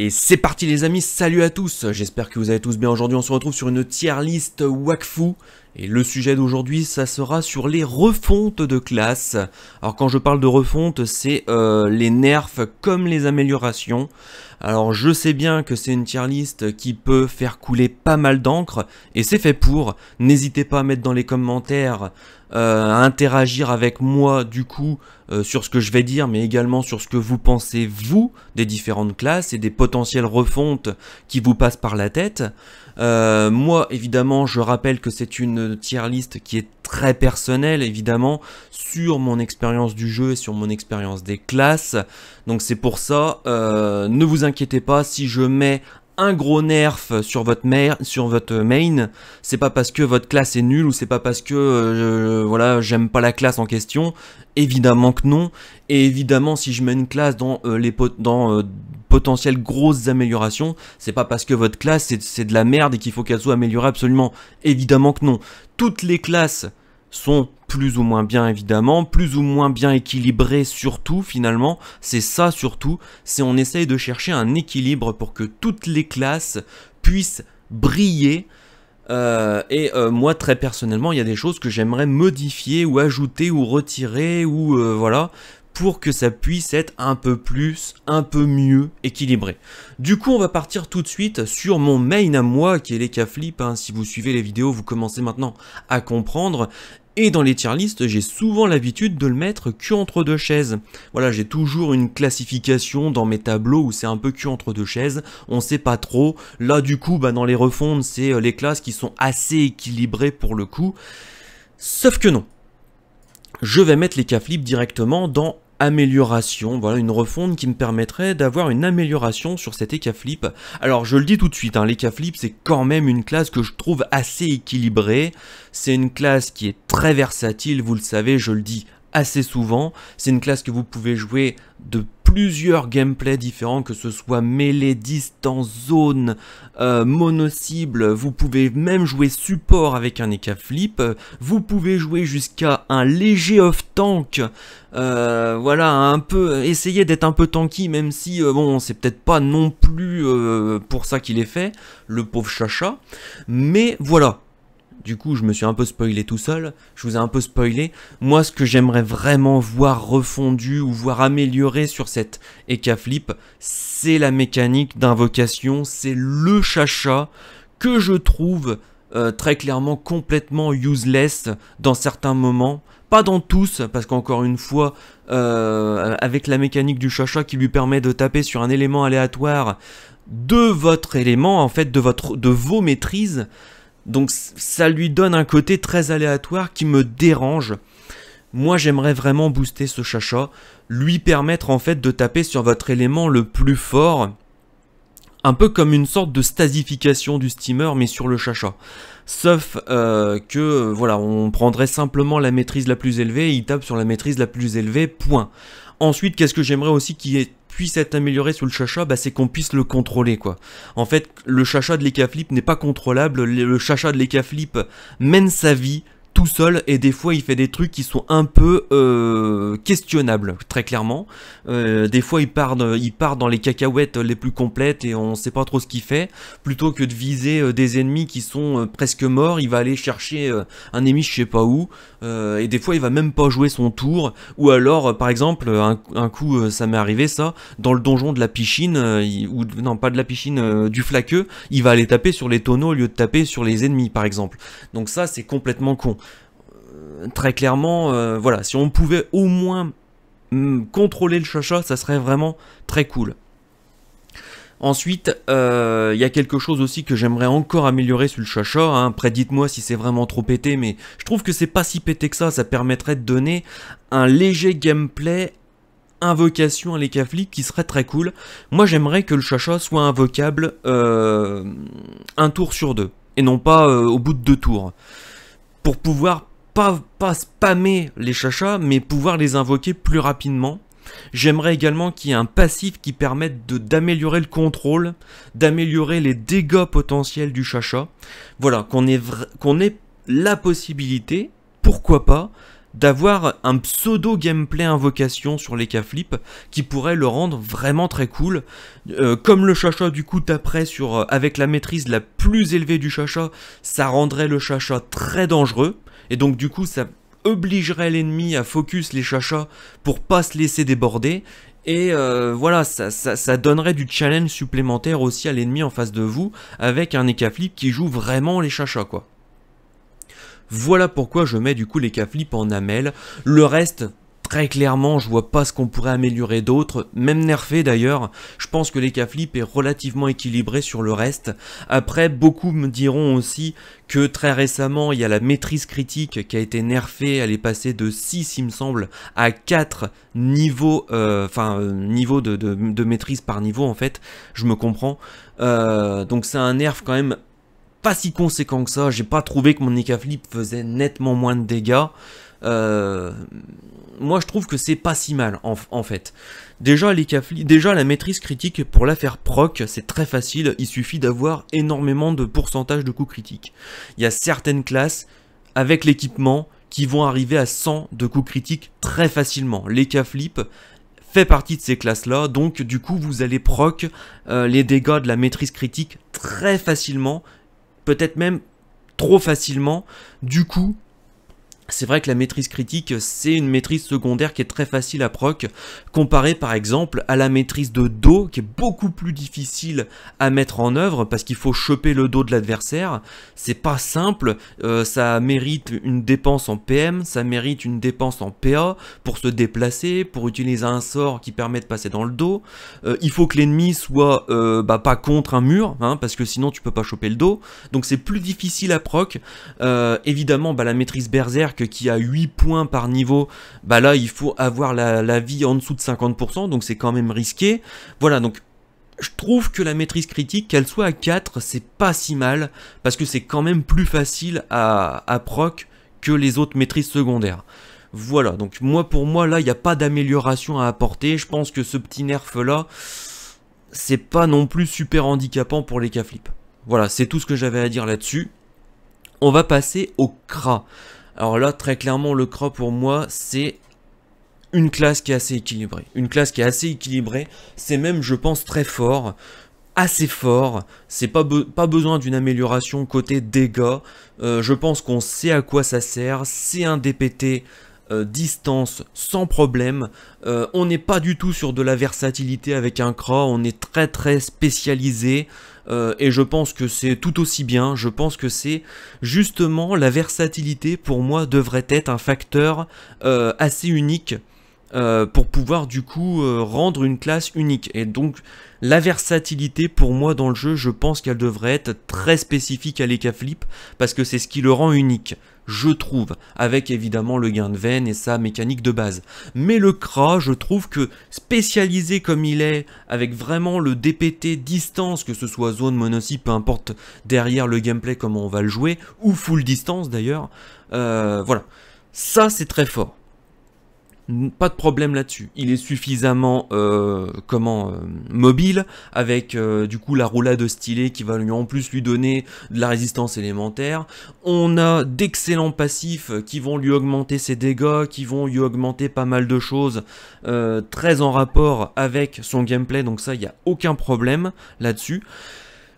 Et c'est parti les amis, salut à tous J'espère que vous allez tous bien aujourd'hui, on se retrouve sur une tier list Wakfu et le sujet d'aujourd'hui, ça sera sur les refontes de classe. Alors quand je parle de refonte, c'est euh, les nerfs comme les améliorations. Alors je sais bien que c'est une tier list qui peut faire couler pas mal d'encre, et c'est fait pour. N'hésitez pas à mettre dans les commentaires, euh, à interagir avec moi du coup euh, sur ce que je vais dire, mais également sur ce que vous pensez vous des différentes classes et des potentielles refontes qui vous passent par la tête. Euh, moi, évidemment, je rappelle que c'est une tier list qui est très personnelle, évidemment, sur mon expérience du jeu et sur mon expérience des classes. Donc c'est pour ça, euh, ne vous inquiétez pas si je mets un gros nerf sur votre, main, sur votre main, c'est pas parce que votre classe est nulle ou c'est pas parce que euh, voilà j'aime pas la classe en question. Évidemment que non. Et évidemment si je mets une classe dans les les dans potentielles grosses améliorations. C'est pas parce que votre classe c'est de la merde et qu'il faut qu'elle soit améliorée absolument. Évidemment que non. Toutes les classes sont plus ou moins bien évidemment, plus ou moins bien équilibrées surtout finalement, c'est ça surtout, c'est on essaye de chercher un équilibre pour que toutes les classes puissent briller. Euh, et euh, moi très personnellement, il y a des choses que j'aimerais modifier ou ajouter ou retirer ou euh, voilà pour que ça puisse être un peu plus, un peu mieux équilibré. Du coup, on va partir tout de suite sur mon main à moi, qui est les cas flip. Hein. Si vous suivez les vidéos, vous commencez maintenant à comprendre. Et dans les tier lists, j'ai souvent l'habitude de le mettre que entre deux chaises. Voilà, j'ai toujours une classification dans mes tableaux où c'est un peu que entre deux chaises, on sait pas trop. Là du coup, bah, dans les refondes, c'est euh, les classes qui sont assez équilibrées pour le coup. Sauf que non, je vais mettre les cas directement dans amélioration, voilà une refonte qui me permettrait d'avoir une amélioration sur cet Flip. Alors je le dis tout de suite, hein, l'Ecaflip c'est quand même une classe que je trouve assez équilibrée, c'est une classe qui est très versatile, vous le savez, je le dis assez souvent, c'est une classe que vous pouvez jouer de plusieurs gameplays différents, que ce soit mêlée, distance, zone, euh, mono-cible, vous pouvez même jouer support avec un Eka Flip, vous pouvez jouer jusqu'à un léger off-tank, euh, voilà, un peu, essayer d'être un peu tanky, même si, euh, bon, c'est peut-être pas non plus pour ça qu'il est fait, le pauvre Chacha, mais voilà, du coup, je me suis un peu spoilé tout seul. Je vous ai un peu spoilé. Moi, ce que j'aimerais vraiment voir refondu ou voir amélioré sur cette Eka Flip, c'est la mécanique d'invocation. C'est le chacha que je trouve euh, très clairement complètement useless dans certains moments. Pas dans tous, parce qu'encore une fois, euh, avec la mécanique du chacha qui lui permet de taper sur un élément aléatoire de votre élément, en fait, de, votre, de vos maîtrises, donc ça lui donne un côté très aléatoire qui me dérange. Moi j'aimerais vraiment booster ce chacha, lui permettre en fait de taper sur votre élément le plus fort, un peu comme une sorte de stasification du steamer mais sur le chacha. Sauf euh, que voilà, on prendrait simplement la maîtrise la plus élevée et il tape sur la maîtrise la plus élevée, point. Ensuite, qu'est-ce que j'aimerais aussi qu'il puisse être amélioré sur le chacha bah, c'est qu'on puisse le contrôler quoi. En fait, le chacha de l'Ekaflip n'est pas contrôlable, le chacha de l'Ekaflip mène sa vie, tout seul et des fois il fait des trucs qui sont un peu euh, questionnables très clairement euh, des fois il part il part dans les cacahuètes les plus complètes et on sait pas trop ce qu'il fait plutôt que de viser euh, des ennemis qui sont euh, presque morts il va aller chercher un ennemi je sais pas où et des fois il va même pas jouer son tour ou alors par exemple un, coup ça m'est arrivé ça dans le donjon de la piscine ou non pas de la piscine du flaqueux il va aller taper sur les tonneaux au lieu de taper sur les ennemis par exemple donc ça c'est complètement con très clairement, euh, voilà, si on pouvait au moins mm, contrôler le Chacha, ça serait vraiment très cool. Ensuite, euh, il y a quelque chose aussi que j'aimerais encore améliorer sur le Chacha. Hein. Après, dites-moi si c'est vraiment trop pété, mais je trouve que c'est pas si pété que ça. Ça permettrait de donner un léger gameplay invocation à l'écaflip qui serait très cool. Moi, j'aimerais que le Chacha soit invocable euh, un tour sur deux, et non pas au bout de deux tours. Pour pouvoir pas, spammer les chachas, mais pouvoir les invoquer plus rapidement. J'aimerais également qu'il y ait un passif qui permette d'améliorer le contrôle, d'améliorer les dégâts potentiels du chacha. Voilà, qu'on ait, la possibilité, pourquoi pas, d'avoir un pseudo gameplay invocation sur les K flip qui pourrait le rendre vraiment très cool. Euh, comme le chacha du coup d'après sur euh, avec la maîtrise la plus élevée du chacha, ça rendrait le chacha très dangereux. Et donc du coup, ça obligerait l'ennemi à focus les chachas pour pas se laisser déborder. Et euh, voilà, ça, ça, donnerait du challenge supplémentaire aussi à l'ennemi en face de vous, avec un Ekaflip qui joue vraiment les chachas, quoi. Voilà pourquoi je mets du coup les en amel. Le reste, Très clairement, je vois pas ce qu'on pourrait améliorer d'autre, même nerfé d'ailleurs, je pense que l'Ekaflip est relativement équilibré sur le reste. Après, beaucoup me diront aussi que très récemment, il y a la maîtrise critique qui a été nerfée, elle est passée de 6, il me semble, à 4 niveaux, euh, enfin, euh, niveau de, maîtrise par niveau en fait, je me comprends. Euh, donc c'est un nerf quand même pas si conséquent que ça, j'ai pas trouvé que mon Ekaflip faisait nettement moins de dégâts. Euh, moi je trouve que c'est pas si mal en, fait. Déjà, Déjà la maîtrise critique pour la faire proc, c'est très facile, il suffit d'avoir énormément de pourcentage de coups critiques. Il y a certaines classes avec l'équipement qui vont arriver à 100 de coups critiques très facilement. Les fait partie de ces classes-là, donc du coup vous allez proc euh, les dégâts de la maîtrise critique très facilement, peut-être même trop facilement. Du coup, c'est vrai que la maîtrise critique, c'est une maîtrise secondaire qui est très facile à proc, comparée par exemple à la maîtrise de dos, qui est beaucoup plus difficile à mettre en œuvre, parce qu'il faut choper le dos de l'adversaire. C'est pas simple, euh, ça mérite une dépense en PM, ça mérite une dépense en PA, pour se déplacer, pour utiliser un sort qui permet de passer dans le dos. Euh, il faut que l'ennemi soit euh, bah, pas contre un mur, hein, parce que sinon tu peux pas choper le dos. Donc c'est plus difficile à proc. évidemment, bah, la maîtrise berserk, qui a 8 points par niveau, bah là il faut avoir la, vie en dessous de 50%, donc c'est quand même risqué. Voilà, donc je trouve que la maîtrise critique, qu'elle soit à 4, c'est pas si mal, parce que c'est quand même plus facile à, proc que les autres maîtrises secondaires. Voilà, donc moi pour moi là, il n'y a pas d'amélioration à apporter, je pense que ce petit nerf là, c'est pas non plus super handicapant pour les cas flip, Voilà, c'est tout ce que j'avais à dire là-dessus. On va passer au CRA. Alors là, très clairement, le croc pour moi, c'est une classe qui est assez équilibrée. Une classe qui est assez équilibrée, c'est même, je pense, très fort, assez fort. C'est pas, pas besoin d'une amélioration côté dégâts. Euh, je pense qu'on sait à quoi ça sert. C'est un DPT euh, distance sans problème. Euh, on n'est pas du tout sur de la versatilité avec un croc. on est très très spécialisé. Euh, et je pense que c'est tout aussi bien. Je pense que c'est justement la versatilité pour moi devrait être un facteur euh, assez unique euh, pour pouvoir du coup rendre une classe unique. Et donc la versatilité pour moi dans le jeu, je pense qu'elle devrait être très spécifique à l'Ecaflip parce que c'est ce qui le rend unique je trouve, avec évidemment le gain de veine et sa mécanique de base. Mais le Kra, je trouve que spécialisé comme il est, avec vraiment le DPT distance, que ce soit zone, monocy, peu importe derrière le gameplay comment on va le jouer, ou full distance d'ailleurs, euh, voilà. Ça c'est très fort. Pas de problème là-dessus. Il est suffisamment euh, comment euh, mobile avec euh, du coup la roulade stylée qui va lui en plus lui donner de la résistance élémentaire. On a d'excellents passifs qui vont lui augmenter ses dégâts, qui vont lui augmenter pas mal de choses très en rapport avec son gameplay. Donc ça, il n'y a aucun problème là-dessus.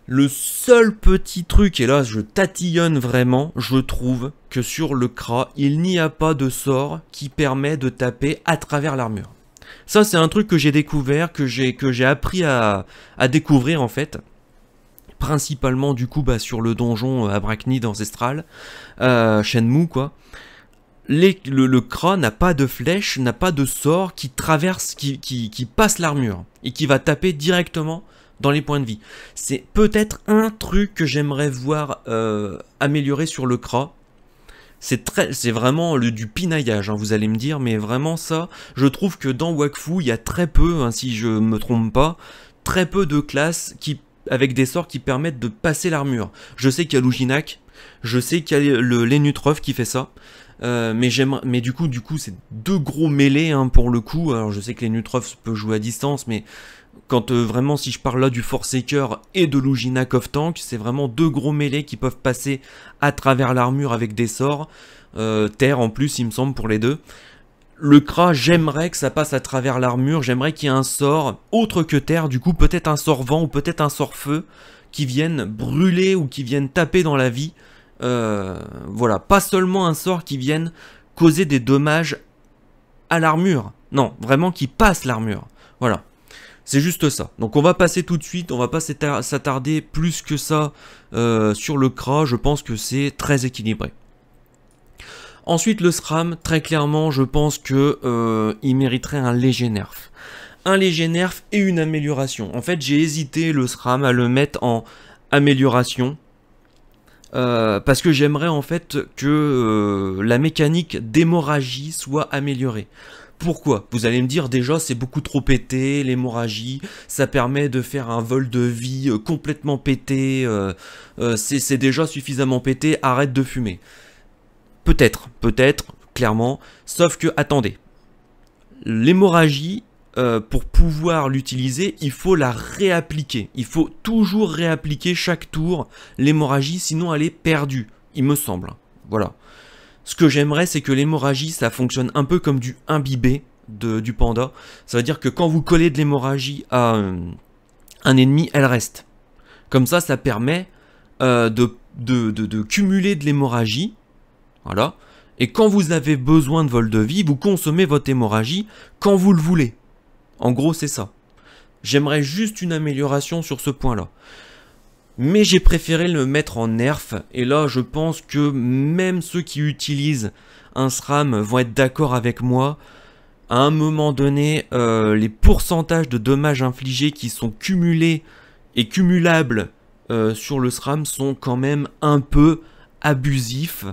Le seul petit truc, et là je tatillonne vraiment, je trouve que sur le Kra, il n'y a pas de sort qui permet de taper à travers l'armure. Ça c'est un truc que j'ai découvert, que j'ai appris à, découvrir en fait principalement du coup bah, sur le donjon à euh, ancestral, euh, Shenmue quoi. le, le n'a pas de flèche, n'a pas de sort qui traverse, qui passe l'armure et qui va taper directement dans les points de vie. C'est peut-être un truc que j'aimerais voir euh, améliorer sur le CRA. C'est très, c'est vraiment le, du pinaillage, hein, vous allez me dire, mais vraiment ça, je trouve que dans Wakfu, il y a très peu, hein, si je me trompe pas, très peu de classes qui, avec des sorts qui permettent de passer l'armure. Je sais qu'il y a Luginak, je sais qu'il y a l'Enutrov qui fait ça, euh, mais j'aime, mais du coup, du coup, c'est deux gros mêlés hein, pour le coup. Alors, je sais que les peut jouer à distance, mais quand euh, vraiment, si je parle là du Forsaker et de Lugina of Tank, c'est vraiment deux gros mêlés qui peuvent passer à travers l'armure avec des sorts. Euh, terre en plus, il me semble, pour les deux. Le cra, j'aimerais que ça passe à travers l'armure, j'aimerais qu'il y ait un sort autre que terre, du coup peut-être un sort vent ou peut-être un sort feu, qui viennent brûler ou qui viennent taper dans la vie. Euh, voilà, pas seulement un sort qui vienne causer des dommages à l'armure. Non, vraiment qui passe l'armure. Voilà. C'est juste ça. Donc on va passer tout de suite, on va pas s'attarder plus que ça euh, sur le CRA, je pense que c'est très équilibré. Ensuite le SRAM, très clairement, je pense que euh, il mériterait un léger nerf. Un léger nerf et une amélioration. En fait, j'ai hésité le SRAM à le mettre en amélioration. Euh, parce que j'aimerais en fait que la mécanique d'hémorragie soit améliorée. Pourquoi Vous allez me dire déjà c'est beaucoup trop pété, l'hémorragie, ça permet de faire un vol de vie euh, complètement pété, euh, euh, c'est déjà suffisamment pété, arrête de fumer. Peut-être, peut-être, clairement, sauf que attendez, l'hémorragie, pour pouvoir l'utiliser, il faut la réappliquer. Il faut toujours réappliquer chaque tour l'hémorragie, sinon elle est perdue, il me semble. Voilà. Ce que j'aimerais, c'est que l'hémorragie, ça fonctionne un peu comme du imbibé de, du panda. Ça veut dire que quand vous collez de l'hémorragie à euh, un ennemi, elle reste. Comme ça, ça permet euh, de, de, de, cumuler de l'hémorragie. Voilà. Et quand vous avez besoin de vol de vie, vous consommez votre hémorragie quand vous le voulez. En gros, c'est ça. J'aimerais juste une amélioration sur ce point-là mais j'ai préféré le mettre en nerf, et là je pense que même ceux qui utilisent un SRAM vont être d'accord avec moi, à un moment donné, euh, les pourcentages de dommages infligés qui sont cumulés et cumulables euh, sur le SRAM sont quand même un peu abusifs.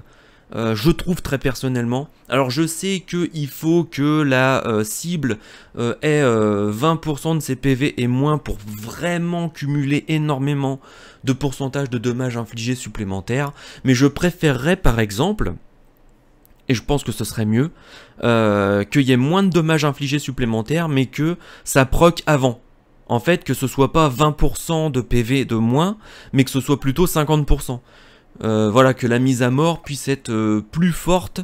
Euh, je trouve très personnellement. Alors je sais qu'il faut que la cible ait 20% de ses PV et moins pour vraiment cumuler énormément de pourcentage de dommages infligés supplémentaires, mais je préférerais par exemple, et je pense que ce serait mieux, euh, qu'il y ait moins de dommages infligés supplémentaires, mais que ça proc avant. En fait, que ce soit pas 20% de PV de moins, mais que ce soit plutôt 50%. Euh, voilà, que la mise à mort puisse être euh, plus forte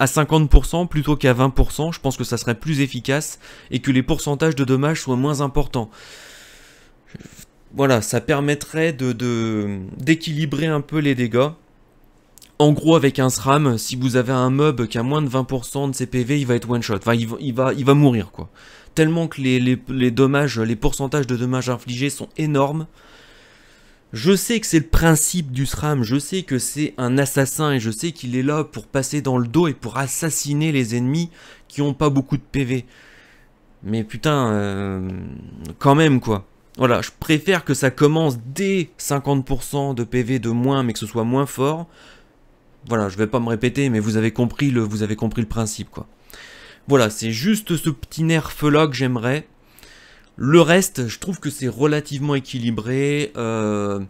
à 50% plutôt qu'à 20%, je pense que ça serait plus efficace et que les pourcentages de dommages soient moins importants. Voilà, ça permettrait de d'équilibrer un peu les dégâts. En gros, avec un SRAM, si vous avez un mob qui a moins de 20% de ses PV, il va être one shot. Enfin, il va, il va, mourir, quoi. Tellement que les, dommages, les pourcentages de dommages infligés sont énormes. Je sais que c'est le principe du SRAM, je sais que c'est un assassin et je sais qu'il est là pour passer dans le dos et pour assassiner les ennemis qui n'ont pas beaucoup de PV. Mais putain, euh, quand même quoi. Voilà, je préfère que ça commence dès 50% de PV de moins, mais que ce soit moins fort. Voilà, je vais pas me répéter, mais vous avez compris le, vous avez compris le principe, quoi. Voilà, c'est juste ce petit nerf là que j'aimerais. Le reste, je trouve que c'est relativement équilibré. Euh,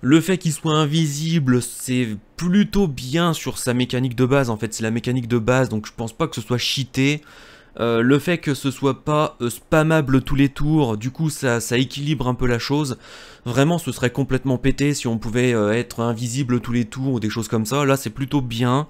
le fait qu'il soit invisible, c'est plutôt bien sur sa mécanique de base. En fait, c'est la mécanique de base, donc je pense pas que ce soit cheaté. Euh, le fait que ce soit pas euh, spammable tous les tours, du coup ça, équilibre un peu la chose. Vraiment ce serait complètement pété si on pouvait euh, être invisible tous les tours ou des choses comme ça. Là c'est plutôt bien.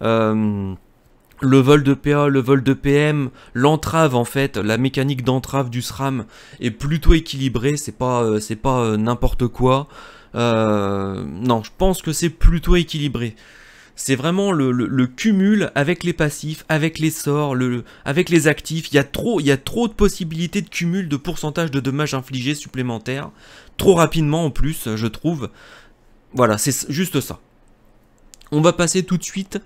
le vol de PA, le vol de PM, l'entrave en fait, la mécanique d'entrave du SRAM est plutôt équilibrée, c'est pas, c'est pas n'importe quoi. non, je pense que c'est plutôt équilibré c'est vraiment le, cumul avec les passifs, avec les sorts, le, avec les actifs. Il y, a trop, il y a trop de possibilités de cumul de pourcentage de dommages infligés supplémentaires. Trop rapidement en plus, je trouve. Voilà, c'est juste ça. On va passer tout de suite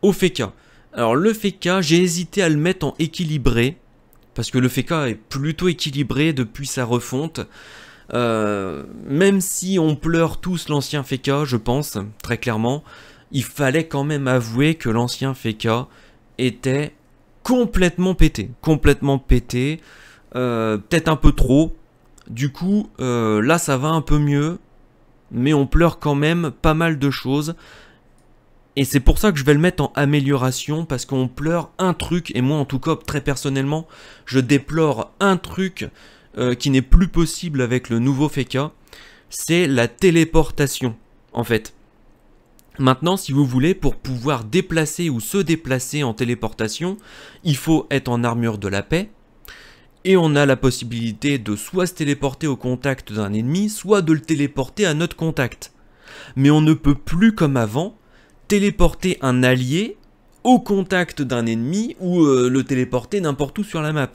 au feka Alors le feka j'ai hésité à le mettre en équilibré. Parce que le feka est plutôt équilibré depuis sa refonte. Euh, même si on pleure tous l'ancien feka je pense, très clairement, il fallait quand même avouer que l'ancien Feka était complètement pété, complètement pété, euh, peut-être un peu trop. Du coup, euh, là, ça va un peu mieux, mais on pleure quand même pas mal de choses. Et c'est pour ça que je vais le mettre en amélioration, parce qu'on pleure un truc, et moi en tout cas, très personnellement, je déplore un truc euh, qui n'est plus possible avec le nouveau Feka, c'est la téléportation, en fait. Maintenant, si vous voulez, pour pouvoir déplacer ou se déplacer en téléportation, il faut être en armure de la paix. Et on a la possibilité de soit se téléporter au contact d'un ennemi, soit de le téléporter à notre contact. Mais on ne peut plus, comme avant, téléporter un allié au contact d'un ennemi ou euh, le téléporter n'importe où sur la map.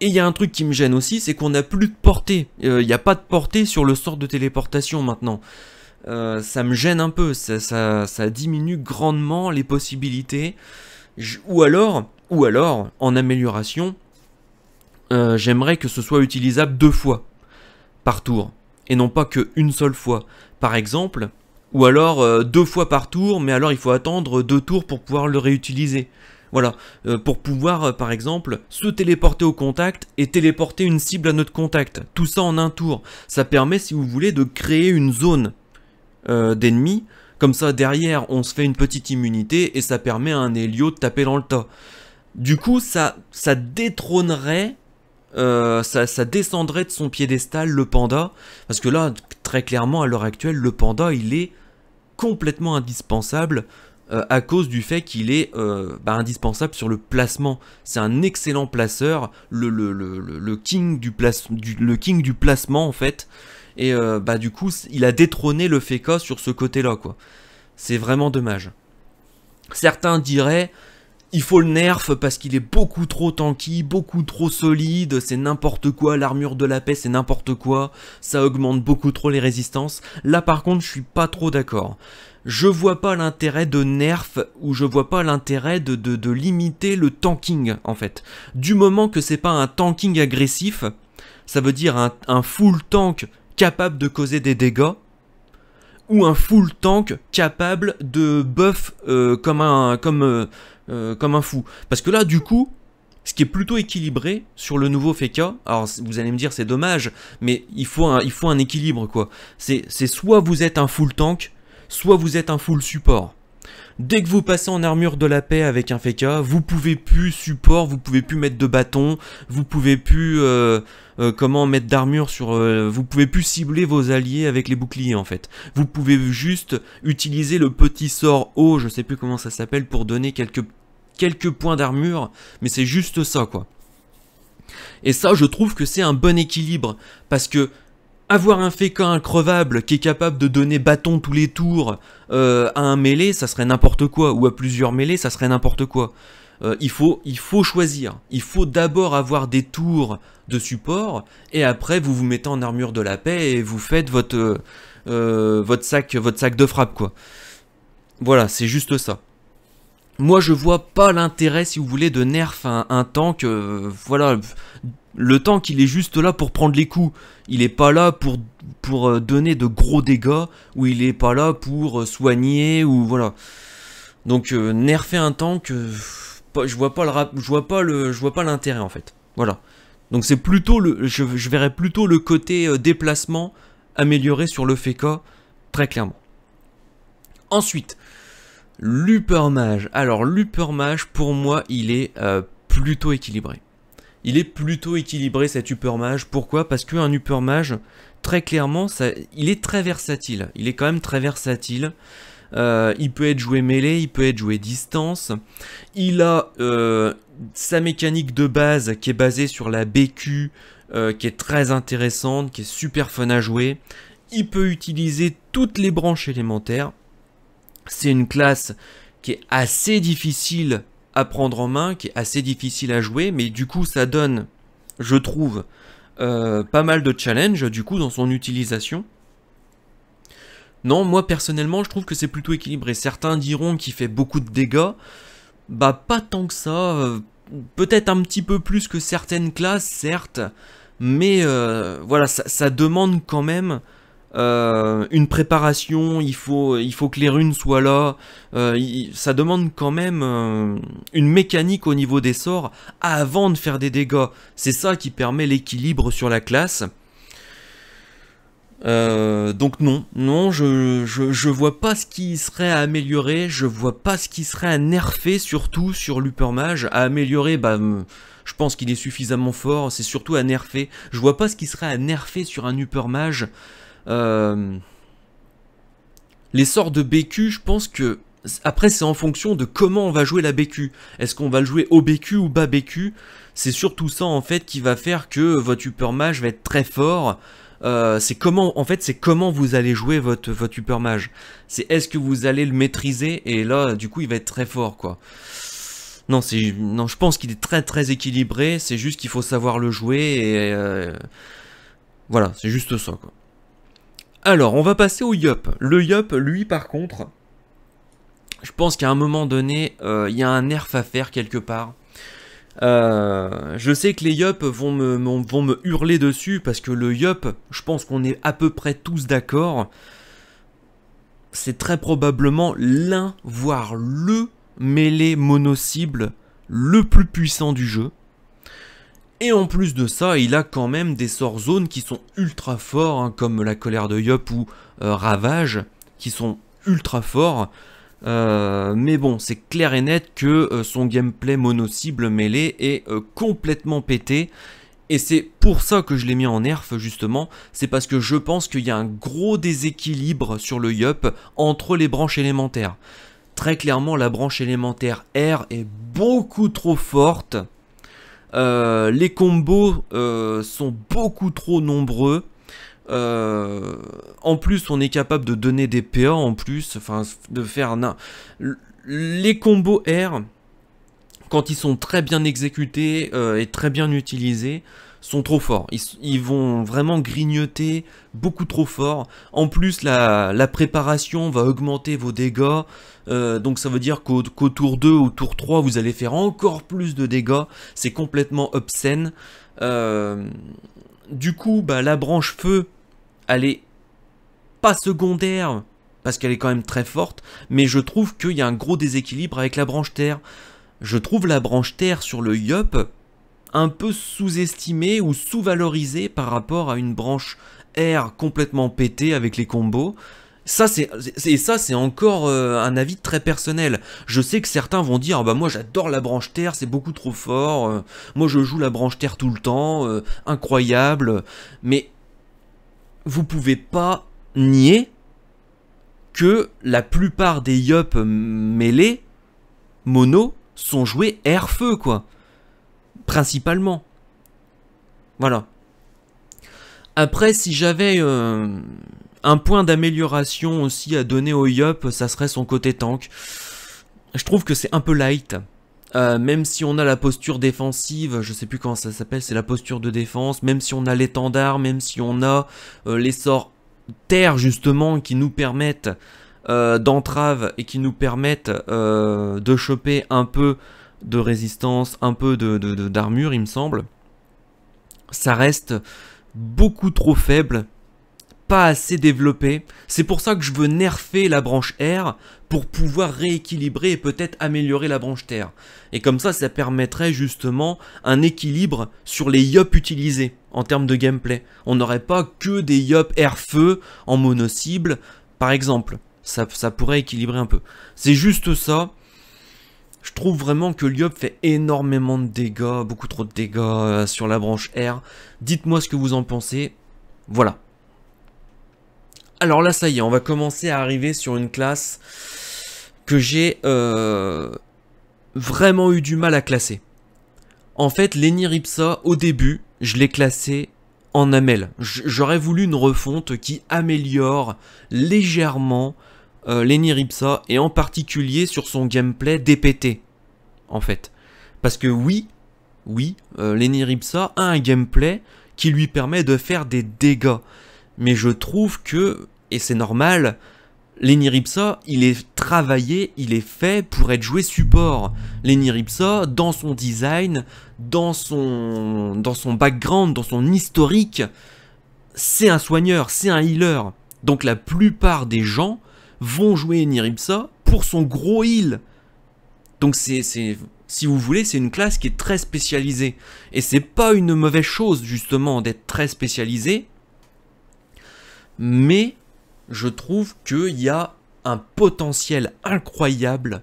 Et il y a un truc qui me gêne aussi, c'est qu'on n'a plus de portée. Euh, il n'y a pas de portée sur le sort de téléportation maintenant. Euh, ça me gêne un peu, ça, diminue grandement les possibilités. ou alors, ou alors, en amélioration, euh, j'aimerais que ce soit utilisable deux fois par tour, et non pas qu'une seule fois. Par exemple, ou alors euh, deux fois par tour, mais alors il faut attendre deux tours pour pouvoir le réutiliser. Voilà, pour pouvoir par exemple se téléporter au contact et téléporter une cible à notre contact. Tout ça en un tour. Ça permet, si vous voulez, de créer une zone euh, d'ennemis. Comme ça, derrière, on se fait une petite immunité et ça permet à un Helio de taper dans le tas. Du coup, ça, ça détrônerait, euh, ça, descendrait de son piédestal le panda. Parce que là, très clairement, à l'heure actuelle, le panda, il est complètement indispensable euh, à cause du fait qu'il est bah, indispensable sur le placement. C'est un excellent placeur, le, le, le, king, du place, king du placement en fait. Et euh, bah du coup, il a détrôné le FECA sur ce côté-là, quoi. C'est vraiment dommage. Certains diraient, il faut le nerf parce qu'il est beaucoup trop tanky, beaucoup trop solide, c'est n'importe quoi, l'armure de la paix c'est n'importe quoi, ça augmente beaucoup trop les résistances. Là par contre je suis pas trop d'accord. Je vois pas l'intérêt de nerf ou je vois pas l'intérêt de, de, limiter le tanking en fait. Du moment que c'est pas un tanking agressif, ça veut dire un, un full tank capable de causer des dégâts ou un full tank capable de buff euh, comme un comme euh, euh, comme un fou. Parce que là, du coup, ce qui est plutôt équilibré sur le nouveau Feka, alors vous allez me dire c'est dommage, mais il faut un, il faut un équilibre quoi. C'est soit vous êtes un full tank, soit vous êtes un full support. Dès que vous passez en armure de la paix avec un feka, vous pouvez plus support, vous pouvez plus mettre de bâton, vous pouvez plus euh, euh, comment mettre d'armure sur, euh, vous pouvez plus cibler vos alliés avec les boucliers en fait. Vous pouvez juste utiliser le petit sort haut, je sais plus comment ça s'appelle, pour donner quelques quelques points d'armure, mais c'est juste ça quoi. Et ça, je trouve que c'est un bon équilibre parce que avoir un féca increvable qui est capable de donner bâton tous les tours euh, à un mêlé, ça serait n'importe quoi, ou à plusieurs mêlés, ça serait n'importe quoi. Euh, il, faut, il faut choisir. Il faut d'abord avoir des tours de support, et après vous vous mettez en armure de la paix et vous faites votre, euh, votre, sac, votre sac de frappe, quoi. Voilà, c'est juste ça moi je vois pas l'intérêt si vous voulez de nerf un, tank euh, voilà le tank il est juste là pour prendre les coups il est pas là pour euh, donner de gros dégâts ou il est pas là pour euh, soigner ou voilà donc nerfer un tank je vois pas je vois pas l'intérêt en fait voilà donc c'est plutôt le je, je verrais plutôt le côté déplacement amélioré sur le FECA très clairement ensuite L'Upermage. Alors l'Upermage, pour moi, il est euh, plutôt équilibré. Il est plutôt équilibré cet Mage. Pourquoi Parce qu'un Upermage, très clairement, il est très versatile. Il est quand même très versatile. Euh, il peut être joué mêlé, il peut être joué distance. Il a euh, sa mécanique de base qui est basée sur la BQ, qui est très intéressante, qui est super fun à jouer. Il peut utiliser toutes les branches élémentaires. C'est une classe qui est assez difficile à prendre en main, qui est assez difficile à jouer, mais du coup ça donne, je trouve, euh, pas mal de challenges du coup dans son utilisation. Non, moi personnellement, je trouve que c'est plutôt équilibré. Certains diront qu'il fait beaucoup de dégâts. Bah, pas tant que ça. Euh, peut-être un petit peu plus que certaines classes, certes. Mais euh, voilà, ça, demande quand même euh, une préparation, il faut, il faut que les runes soient là. Euh, ça demande quand même euh, une mécanique au niveau des sorts avant de faire des dégâts. C'est ça qui permet l'équilibre sur la classe. donc non, non, je, je, vois pas ce qui serait à améliorer, je vois pas ce qui serait à nerfer surtout sur l'Upermage. À améliorer, bah... Hum, je pense qu'il est suffisamment fort, c'est surtout à nerfer. Je vois pas ce qui serait à nerfer sur un Uppermage. Euh, les sorts de BQ, je pense que après, c'est en fonction de comment on va jouer la BQ. Est-ce qu'on va le jouer au BQ ou bas BQ C'est surtout ça, en fait, qui va faire que votre upper mage va être très fort. Euh, c'est comment, en fait, c'est comment vous allez jouer votre, votre upper mage. C'est est-ce que vous allez le maîtriser Et là, du coup, il va être très fort, quoi. Non, c'est, non je pense qu'il est très, très équilibré. C'est juste qu'il faut savoir le jouer et... Euh, voilà, c'est juste ça, quoi. Alors, on va passer au Yop. Le Yop, lui, par contre, je pense qu'à un moment donné, euh, il y a un nerf à faire quelque part. Euh, je sais que les Yop vont me, vont me hurler dessus parce que le Yop, je pense qu'on est à peu près tous d'accord. C'est très probablement l'un, voire le mêlé mono-cible le plus puissant du jeu. Et en plus de ça, il a quand même des sorts zones qui sont ultra forts, hein, comme la colère de Yup ou euh, Ravage, qui sont ultra forts. Euh, mais bon, c'est clair et net que euh, son gameplay mono-cible est complètement pété. Et c'est pour ça que je l'ai mis en nerf justement, c'est parce que je pense qu'il y a un gros déséquilibre sur le Yup entre les branches élémentaires. Très clairement, la branche élémentaire R est beaucoup trop forte euh, les combos euh, sont beaucoup trop nombreux. Euh, en plus, on est capable de donner des PA en plus, enfin de faire les combos R quand ils sont très bien exécutés et très bien utilisés sont trop forts. Ils, vont vraiment grignoter beaucoup trop fort. En plus, la préparation va augmenter vos dégâts. Euh, donc ça veut dire qu'au tour 2 ou tour 3, vous allez faire encore plus de dégâts. C'est complètement obscène. Euh, du coup, bah, la branche feu, elle est pas secondaire, parce qu'elle est quand même très forte, mais je trouve qu'il y a un gros déséquilibre avec la branche terre. Je trouve la branche terre sur le Yup un peu sous-estimée ou sous-valorisée par rapport à une branche air complètement pétée avec les combos. Ça, c'est ça, c'est encore euh, un avis très personnel. Je sais que certains vont dire, ah bah moi j'adore la branche terre, c'est beaucoup trop fort. Euh, moi, je joue la branche terre tout le temps, euh, incroyable. Mais vous pouvez pas nier que la plupart des yups mêlés mono sont joués air feu quoi, principalement. Voilà. Après, si j'avais un point d'amélioration aussi à donner au Yop, ça serait son côté tank. Je trouve que c'est un peu light. Euh, même si on a la posture défensive, je sais plus comment ça s'appelle, c'est la posture de défense, même si on a l'étendard, même si on a euh, les sorts terre justement qui nous permettent euh, d'entrave et qui nous permettent de choper un peu de résistance, un peu d'armure de, il me semble, ça reste beaucoup trop faible pas assez développé. C'est pour ça que je veux nerfer la branche R pour pouvoir rééquilibrer et peut-être améliorer la branche Terre. Et comme ça, ça permettrait justement un équilibre sur les yop utilisés en termes de gameplay. On n'aurait pas que des yop air-feu en mono-cible, par exemple. Ça, pourrait équilibrer un peu. C'est juste ça. Je trouve vraiment que l'Yop fait énormément de dégâts, beaucoup trop de dégâts euh, sur la branche R. Dites-moi ce que vous en pensez. Voilà. Alors là, ça y est, on va commencer à arriver sur une classe que j'ai euh, vraiment eu du mal à classer. En fait, Ripsa, au début, je l'ai classé en Amel. J'aurais voulu une refonte qui améliore légèrement euh, Ripsa et en particulier sur son gameplay DPT, en fait. Parce que oui, oui, euh, l'Eniripsa a un gameplay qui lui permet de faire des dégâts mais je trouve que, et c'est normal, l'Eniripsa, Ripsa, il est travaillé, il est fait pour être joué support. Lenny Ripsa, dans son design, dans son, dans son background, dans son historique, c'est un soigneur, c'est un healer. Donc la plupart des gens vont jouer Lenny Ripsa pour son gros heal. Donc c'est, si vous voulez, c'est une classe qui est très spécialisée. Et c'est pas une mauvaise chose, justement, d'être très spécialisé mais je trouve qu'il y a un potentiel incroyable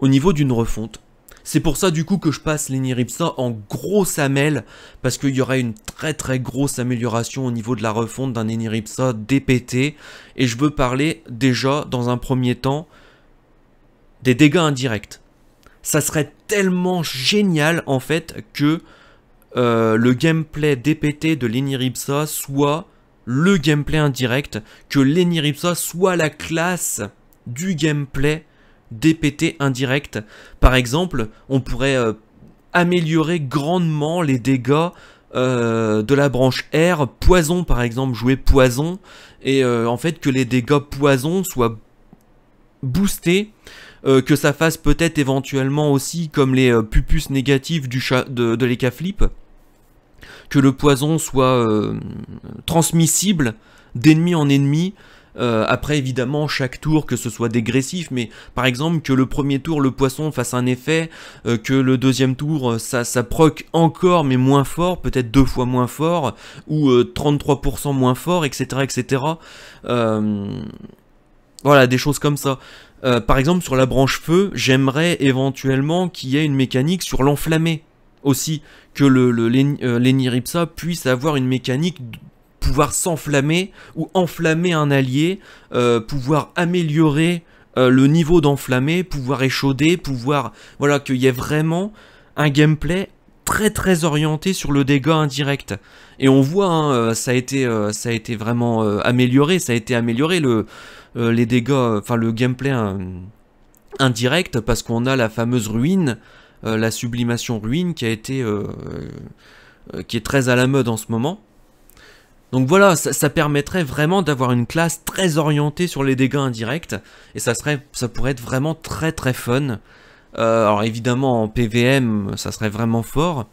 au niveau d'une refonte. C'est pour ça du coup que je passe l'Eniripsa en grosse amelle. parce qu'il y aurait une très très grosse amélioration au niveau de la refonte d'un Lenny DPT, et je veux parler déjà dans un premier temps des dégâts indirects. Ça serait tellement génial en fait que euh, le gameplay DPT de Lenny Ripsa soit le gameplay indirect, que Lenny Ripsa soit la classe du gameplay DPT indirect. Par exemple, on pourrait euh, améliorer grandement les dégâts euh, de la branche R, poison par exemple, jouer poison, et en fait que les dégâts poison soient boostés euh, que ça fasse peut-être éventuellement aussi comme les euh, pupus négatifs du de, de que le poison soit euh, transmissible d'ennemi en ennemi. après évidemment chaque tour que ce soit dégressif mais par exemple que le premier tour le poisson fasse un effet que le deuxième tour ça, ça proc encore mais moins fort peut-être deux fois moins fort ou 33% moins fort etc etc voilà des choses comme ça euh, par exemple sur la branche feu, j'aimerais éventuellement qu'il y ait une mécanique sur l'enflammé aussi, que le, le euh, puisse avoir une mécanique de pouvoir s'enflammer ou enflammer un allié, euh, pouvoir améliorer le niveau d'enflammé, pouvoir échauder, pouvoir... Voilà, qu'il y ait vraiment un gameplay très très orienté sur le dégât indirect. Et on voit, hein, ça, a été, ça a été vraiment amélioré, ça a été amélioré, le, euh, les dégâts, enfin le gameplay euh, indirect, parce qu'on a la fameuse ruine, euh, la sublimation ruine qui a été, qui est très à la mode en ce moment. Donc voilà, ça, permettrait vraiment d'avoir une classe très orientée sur les dégâts indirects, et ça serait, ça pourrait être vraiment très très fun. alors évidemment en PVM, ça serait vraiment fort.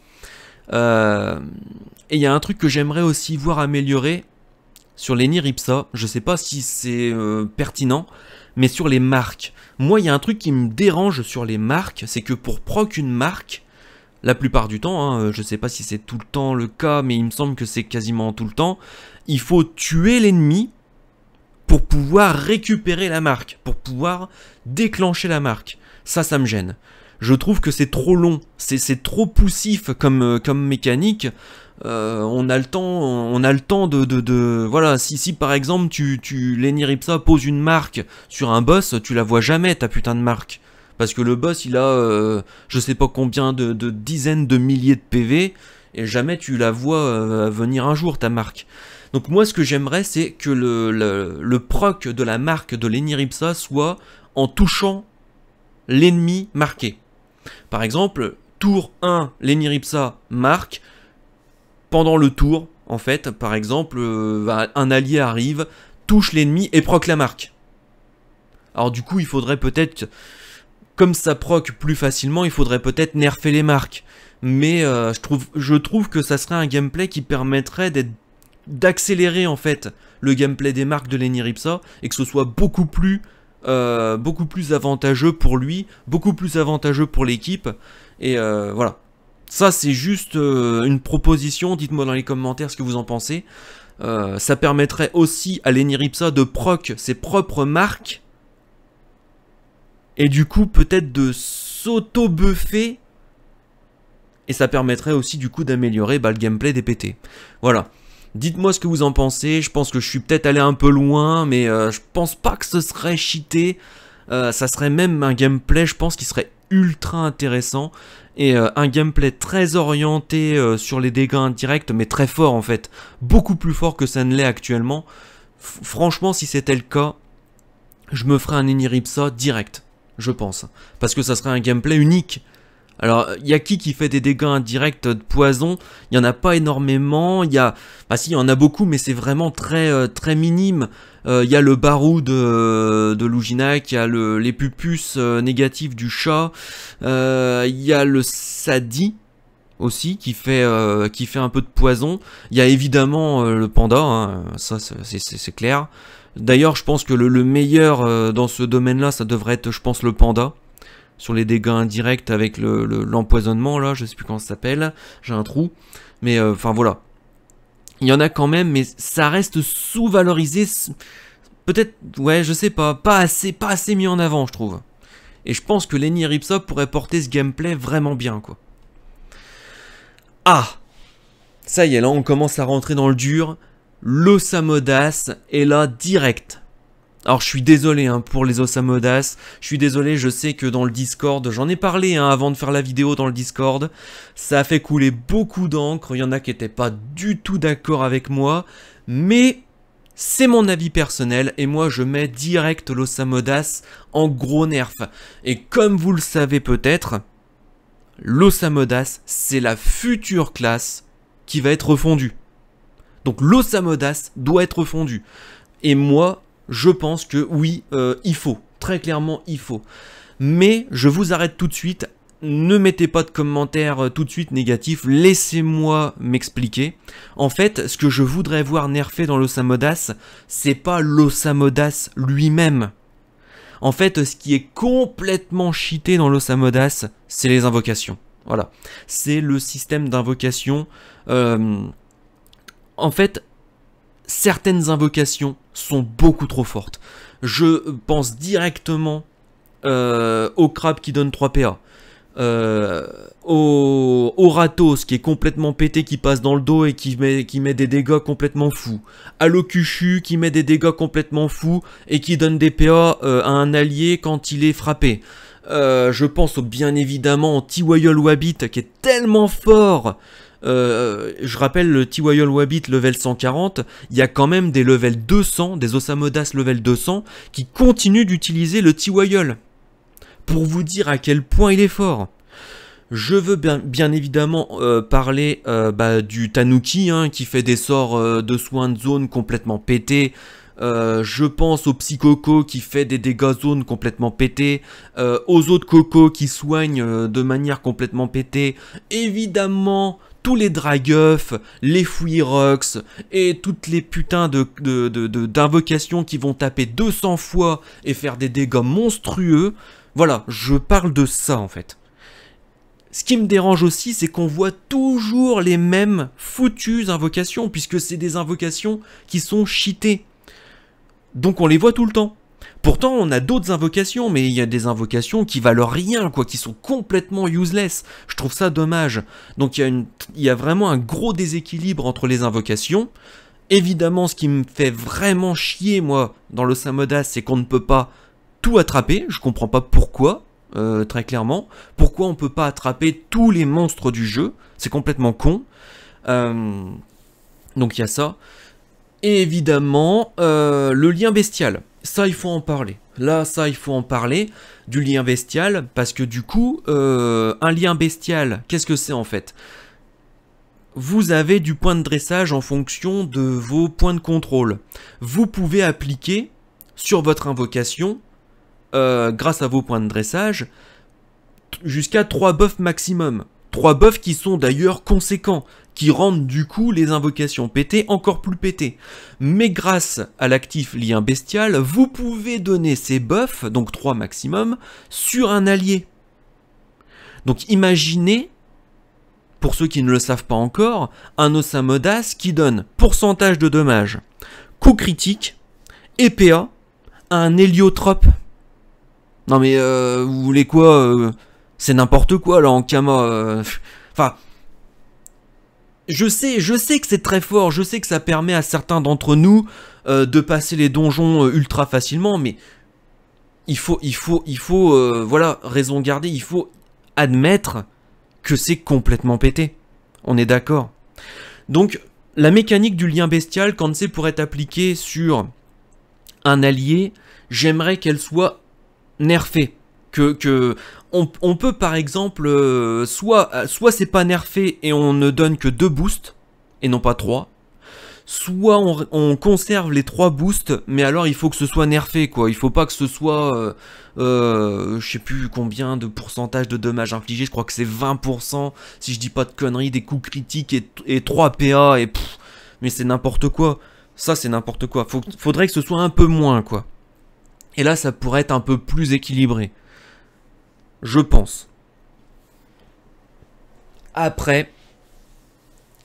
et il y a un truc que j'aimerais aussi voir améliorer, sur les Niripsa, je sais pas si c'est euh, pertinent, mais sur les marques. Moi, il y a un truc qui me dérange sur les marques, c'est que pour proc une marque, la plupart du temps, hein, euh, je sais pas si c'est tout le temps le cas, mais il me semble que c'est quasiment tout le temps, il faut tuer l'ennemi pour pouvoir récupérer la marque, pour pouvoir déclencher la marque. Ça, ça me gêne. Je trouve que c'est trop long, c'est trop poussif comme, euh, comme mécanique. Euh, on a le temps, on a le temps de, voilà. Si, si par exemple tu, tu Ripsa pose une marque sur un boss, tu la vois jamais ta putain de marque parce que le boss il a euh, je sais pas combien de, de, dizaines de milliers de PV et jamais tu la vois euh, venir un jour ta marque. Donc moi ce que j'aimerais c'est que le, le, proc de la marque de Leniripsa Ripsa soit en touchant l'ennemi marqué. Par exemple, tour 1, Lenny Ripsa marque, pendant le tour, en fait, par exemple, euh, bah, un allié arrive, touche l'ennemi et proc la marque. Alors du coup, il faudrait peut-être, comme ça proc plus facilement, il faudrait peut-être nerfer les marques. Mais euh, je, trouve, je trouve que ça serait un gameplay qui permettrait d'accélérer en fait le gameplay des marques de Lenny Ripsa et que ce soit beaucoup plus euh, beaucoup plus avantageux pour lui, beaucoup plus avantageux pour l'équipe et voilà ça, c'est juste euh, une proposition. Dites-moi dans les commentaires ce que vous en pensez. Euh, ça permettrait aussi à l'Eniripsa Ripsa de proc ses propres marques. Et du coup, peut-être de s'auto-buffer. Et ça permettrait aussi, du coup, d'améliorer bah, le gameplay des PT. Voilà. Dites-moi ce que vous en pensez. Je pense que je suis peut-être allé un peu loin, mais euh, je pense pas que ce serait cheaté. ça serait même un gameplay, je pense, qui serait ultra intéressant et euh, un gameplay très orienté euh, sur les dégâts indirects mais très fort en fait, beaucoup plus fort que ça ne l'est actuellement. franchement, si c'était le cas, je me ferais un Eniripsa direct, je pense, parce que ça serait un gameplay unique. Alors, il y a qui qui fait des dégâts indirects de poison Il n'y en a pas énormément, il y a... Bah si, il y en a beaucoup, mais c'est vraiment très, euh, très minime. Euh, il y a le barou de, de il y a les pupus euh, négatifs du chat, euh, il y a le sadi aussi qui fait qui fait un peu de poison. Il y a évidemment le panda, hein, ça c'est clair. D'ailleurs, je pense que le, meilleur dans ce domaine-là, ça devrait être, je pense, le panda sur les dégâts indirects avec l'empoisonnement le, l'empoisonnement là, je sais plus comment ça s'appelle, j'ai un trou, mais enfin voilà. Il y en a quand même, mais ça reste sous-valorisé. Peut-être, ouais, je sais pas, pas assez, pas assez mis en avant, je trouve. Et je pense que Lenny Ripsop pourrait porter ce gameplay vraiment bien, quoi. Ah Ça y est, là, on commence à rentrer dans le dur. L'Osamodas est là direct. Alors je suis désolé hein, pour les Osamodas, je suis désolé, je sais que dans le Discord, j'en ai parlé hein, avant de faire la vidéo dans le Discord, ça a fait couler beaucoup d'encre, il y en a qui n'étaient pas du tout d'accord avec moi, mais c'est mon avis personnel et moi je mets direct l'Osamodas en gros nerf. Et comme vous le savez peut-être, l'Osamodas c'est la future classe qui va être refondue. Donc l'Osamodas doit être fondue. Et moi, je pense que oui, euh, il faut. Très clairement, il faut. Mais je vous arrête tout de suite. Ne mettez pas de commentaires euh, tout de suite négatifs. Laissez-moi m'expliquer. En fait, ce que je voudrais voir nerfé dans l'Osamodas, c'est pas l'Osamodas lui-même. En fait, ce qui est complètement cheaté dans l'Osamodas, c'est les invocations. Voilà. C'est le système d'invocation. Euh, en fait, certaines invocations sont beaucoup trop fortes. Je pense directement euh, au crabe qui donne 3 PA. Euh, au, Ratos qui est complètement pété, qui passe dans le dos et qui met, des dégâts complètement fous. À l'Ocuchu qui met des dégâts complètement fous et qui donne des PA euh, à un allié quand il est frappé. je pense bien évidemment au t Wabit qui est tellement fort euh, je rappelle le Tiwayol Wabbit level 140, il y a quand même des level 200, des Osamodas level 200, qui continuent d'utiliser le Tiwayol. Pour vous dire à quel point il est fort. Je veux bien, évidemment euh, parler euh, bah, du Tanuki hein, qui fait des sorts de soins de zone complètement pétés. je pense au Psychoco qui fait des dégâts zone complètement pétés, aux autres Coco qui soignent de manière complètement pétée. Évidemment, tous les dragueufs, les rocks et toutes les putains d'invocations de, qui vont taper 200 fois et faire des dégâts monstrueux. Voilà, je parle de ça en fait. Ce qui me dérange aussi, c'est qu'on voit toujours les mêmes foutues invocations, puisque c'est des invocations qui sont cheatées. Donc on les voit tout le temps. Pourtant, on a d'autres invocations, mais il y a des invocations qui valent rien, quoi, qui sont complètement useless. Je trouve ça dommage. Donc il y a, il vraiment un gros déséquilibre entre les invocations. Évidemment, ce qui me fait vraiment chier, moi, dans le Samodas, c'est qu'on ne peut pas tout attraper. Je comprends pas pourquoi, euh, très clairement. Pourquoi on ne peut pas attraper tous les monstres du jeu C'est complètement con. Euh, donc il y a ça. Et évidemment, euh, le lien bestial. Ça, il faut en parler. Là, ça, il faut en parler du lien bestial, parce que du coup, euh, un lien bestial, qu'est-ce que c'est en fait vous avez du point de dressage en fonction de vos points de contrôle. Vous pouvez appliquer sur votre invocation, euh, grâce à vos points de dressage, jusqu'à 3 buffs maximum. 3 buffs qui sont d'ailleurs conséquents qui rendent du coup les invocations pétées encore plus pétées. Mais grâce à l'actif lien bestial, vous pouvez donner ces buffs, donc 3 maximum, sur un allié. Donc imaginez, pour ceux qui ne le savent pas encore, un Osamodas qui donne pourcentage de dommages, coup critique, EPA, à un héliotrope. Non mais euh, vous voulez quoi euh, C'est n'importe quoi là en Kama. Euh, enfin, je sais, je sais que c'est très fort, je sais que ça permet à certains d'entre nous euh, de passer les donjons euh, ultra facilement, mais il faut, il faut, il faut, euh, voilà, raison garder, il faut admettre que c'est complètement pété. On est d'accord. Donc, la mécanique du lien bestial, quand c'est pour être appliquée sur un allié, j'aimerais qu'elle soit nerfée que, on, peut par exemple, euh, soit, euh, soit c'est pas nerfé et on ne donne que deux boosts, et non pas trois, soit on, conserve les trois boosts, mais alors il faut que ce soit nerfé, quoi. Il faut pas que ce soit, euh, je sais plus combien de pourcentage de dommages infligés, je crois que c'est 20%, si je dis pas de conneries, des coups critiques et, 3 PA, et mais c'est n'importe quoi. Ça, c'est n'importe quoi. faudrait que ce soit un peu moins, quoi. Et là, ça pourrait être un peu plus équilibré je pense. Après,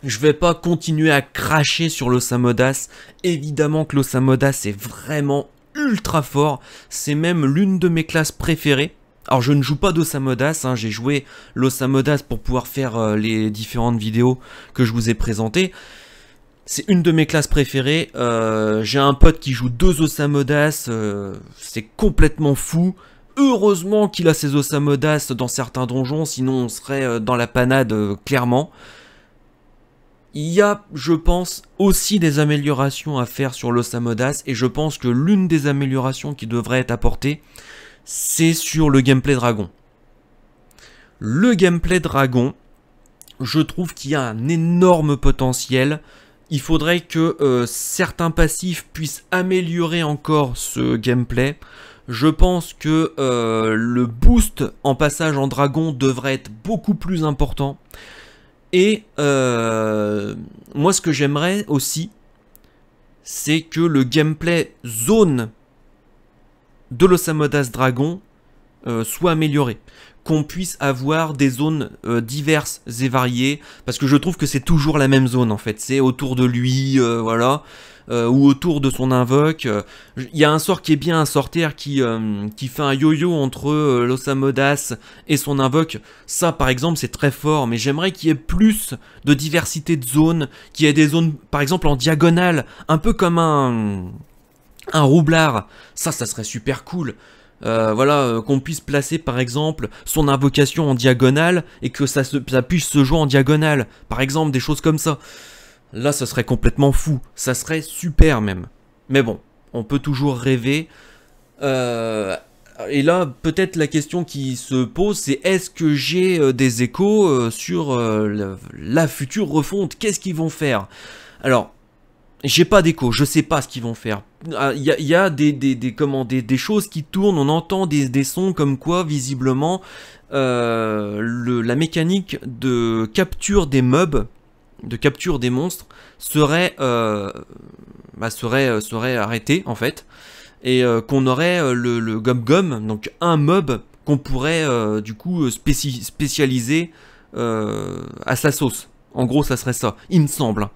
je vais pas continuer à cracher sur l'Osamodas. Évidemment que l'Osamodas est vraiment ultra fort. C'est même l'une de mes classes préférées. Alors je ne joue pas d'Osamodas, hein. j'ai joué l'Osamodas pour pouvoir faire euh, les différentes vidéos que je vous ai présentées. C'est une de mes classes préférées. Euh, j'ai un pote qui joue deux Osamodas. Euh, c'est complètement fou. Heureusement qu'il a ses Osamodas dans certains donjons, sinon on serait euh, dans la panade euh, clairement. Il y a, je pense, aussi des améliorations à faire sur l'Osamodas, et je pense que l'une des améliorations qui devrait être apportée, c'est sur le gameplay dragon. Le gameplay dragon, je trouve qu'il y a un énorme potentiel. Il faudrait que euh, certains passifs puissent améliorer encore ce gameplay. Je pense que euh, le boost en passage en dragon devrait être beaucoup plus important. Et euh, moi ce que j'aimerais aussi, c'est que le gameplay zone de l'Osamodas Dragon euh, soit amélioré qu'on puisse avoir des zones euh, diverses et variées, parce que je trouve que c'est toujours la même zone en fait, c'est autour de lui, euh, voilà, euh, ou autour de son invoque. Il y a un sort qui est bien, un sortir qui, qui fait un yo-yo entre l'Osamodas et son invoque. Ça par exemple c'est très fort, mais j'aimerais qu'il y ait plus de diversité de zones, qu'il y ait des zones par exemple en diagonale, un peu comme un un roublard, ça, ça serait super cool. Euh, voilà, euh, qu'on puisse placer par exemple son invocation en diagonale et que ça, puisse se jouer en diagonale, par exemple des choses comme ça. Là, ça serait complètement fou, ça serait super même. Mais bon, on peut toujours rêver. Euh, et là, peut-être la question qui se pose, c'est est-ce que j'ai des échos sur la future refonte Qu'est-ce qu'ils vont faire Alors, j'ai pas d'écho, je sais pas ce qu'ils vont faire. Ah, il y, a, des, des, des, choses qui tournent, on entend des, sons comme quoi, visiblement, euh, la mécanique de capture des mobs, de capture des monstres, serait, euh, bah, serait, euh, serait arrêtée, en fait. Et qu'on aurait le, le gum-gum, donc un mob qu'on pourrait, du coup, spécialiser à sa sauce. En gros, ça serait ça, il me semble. Hein.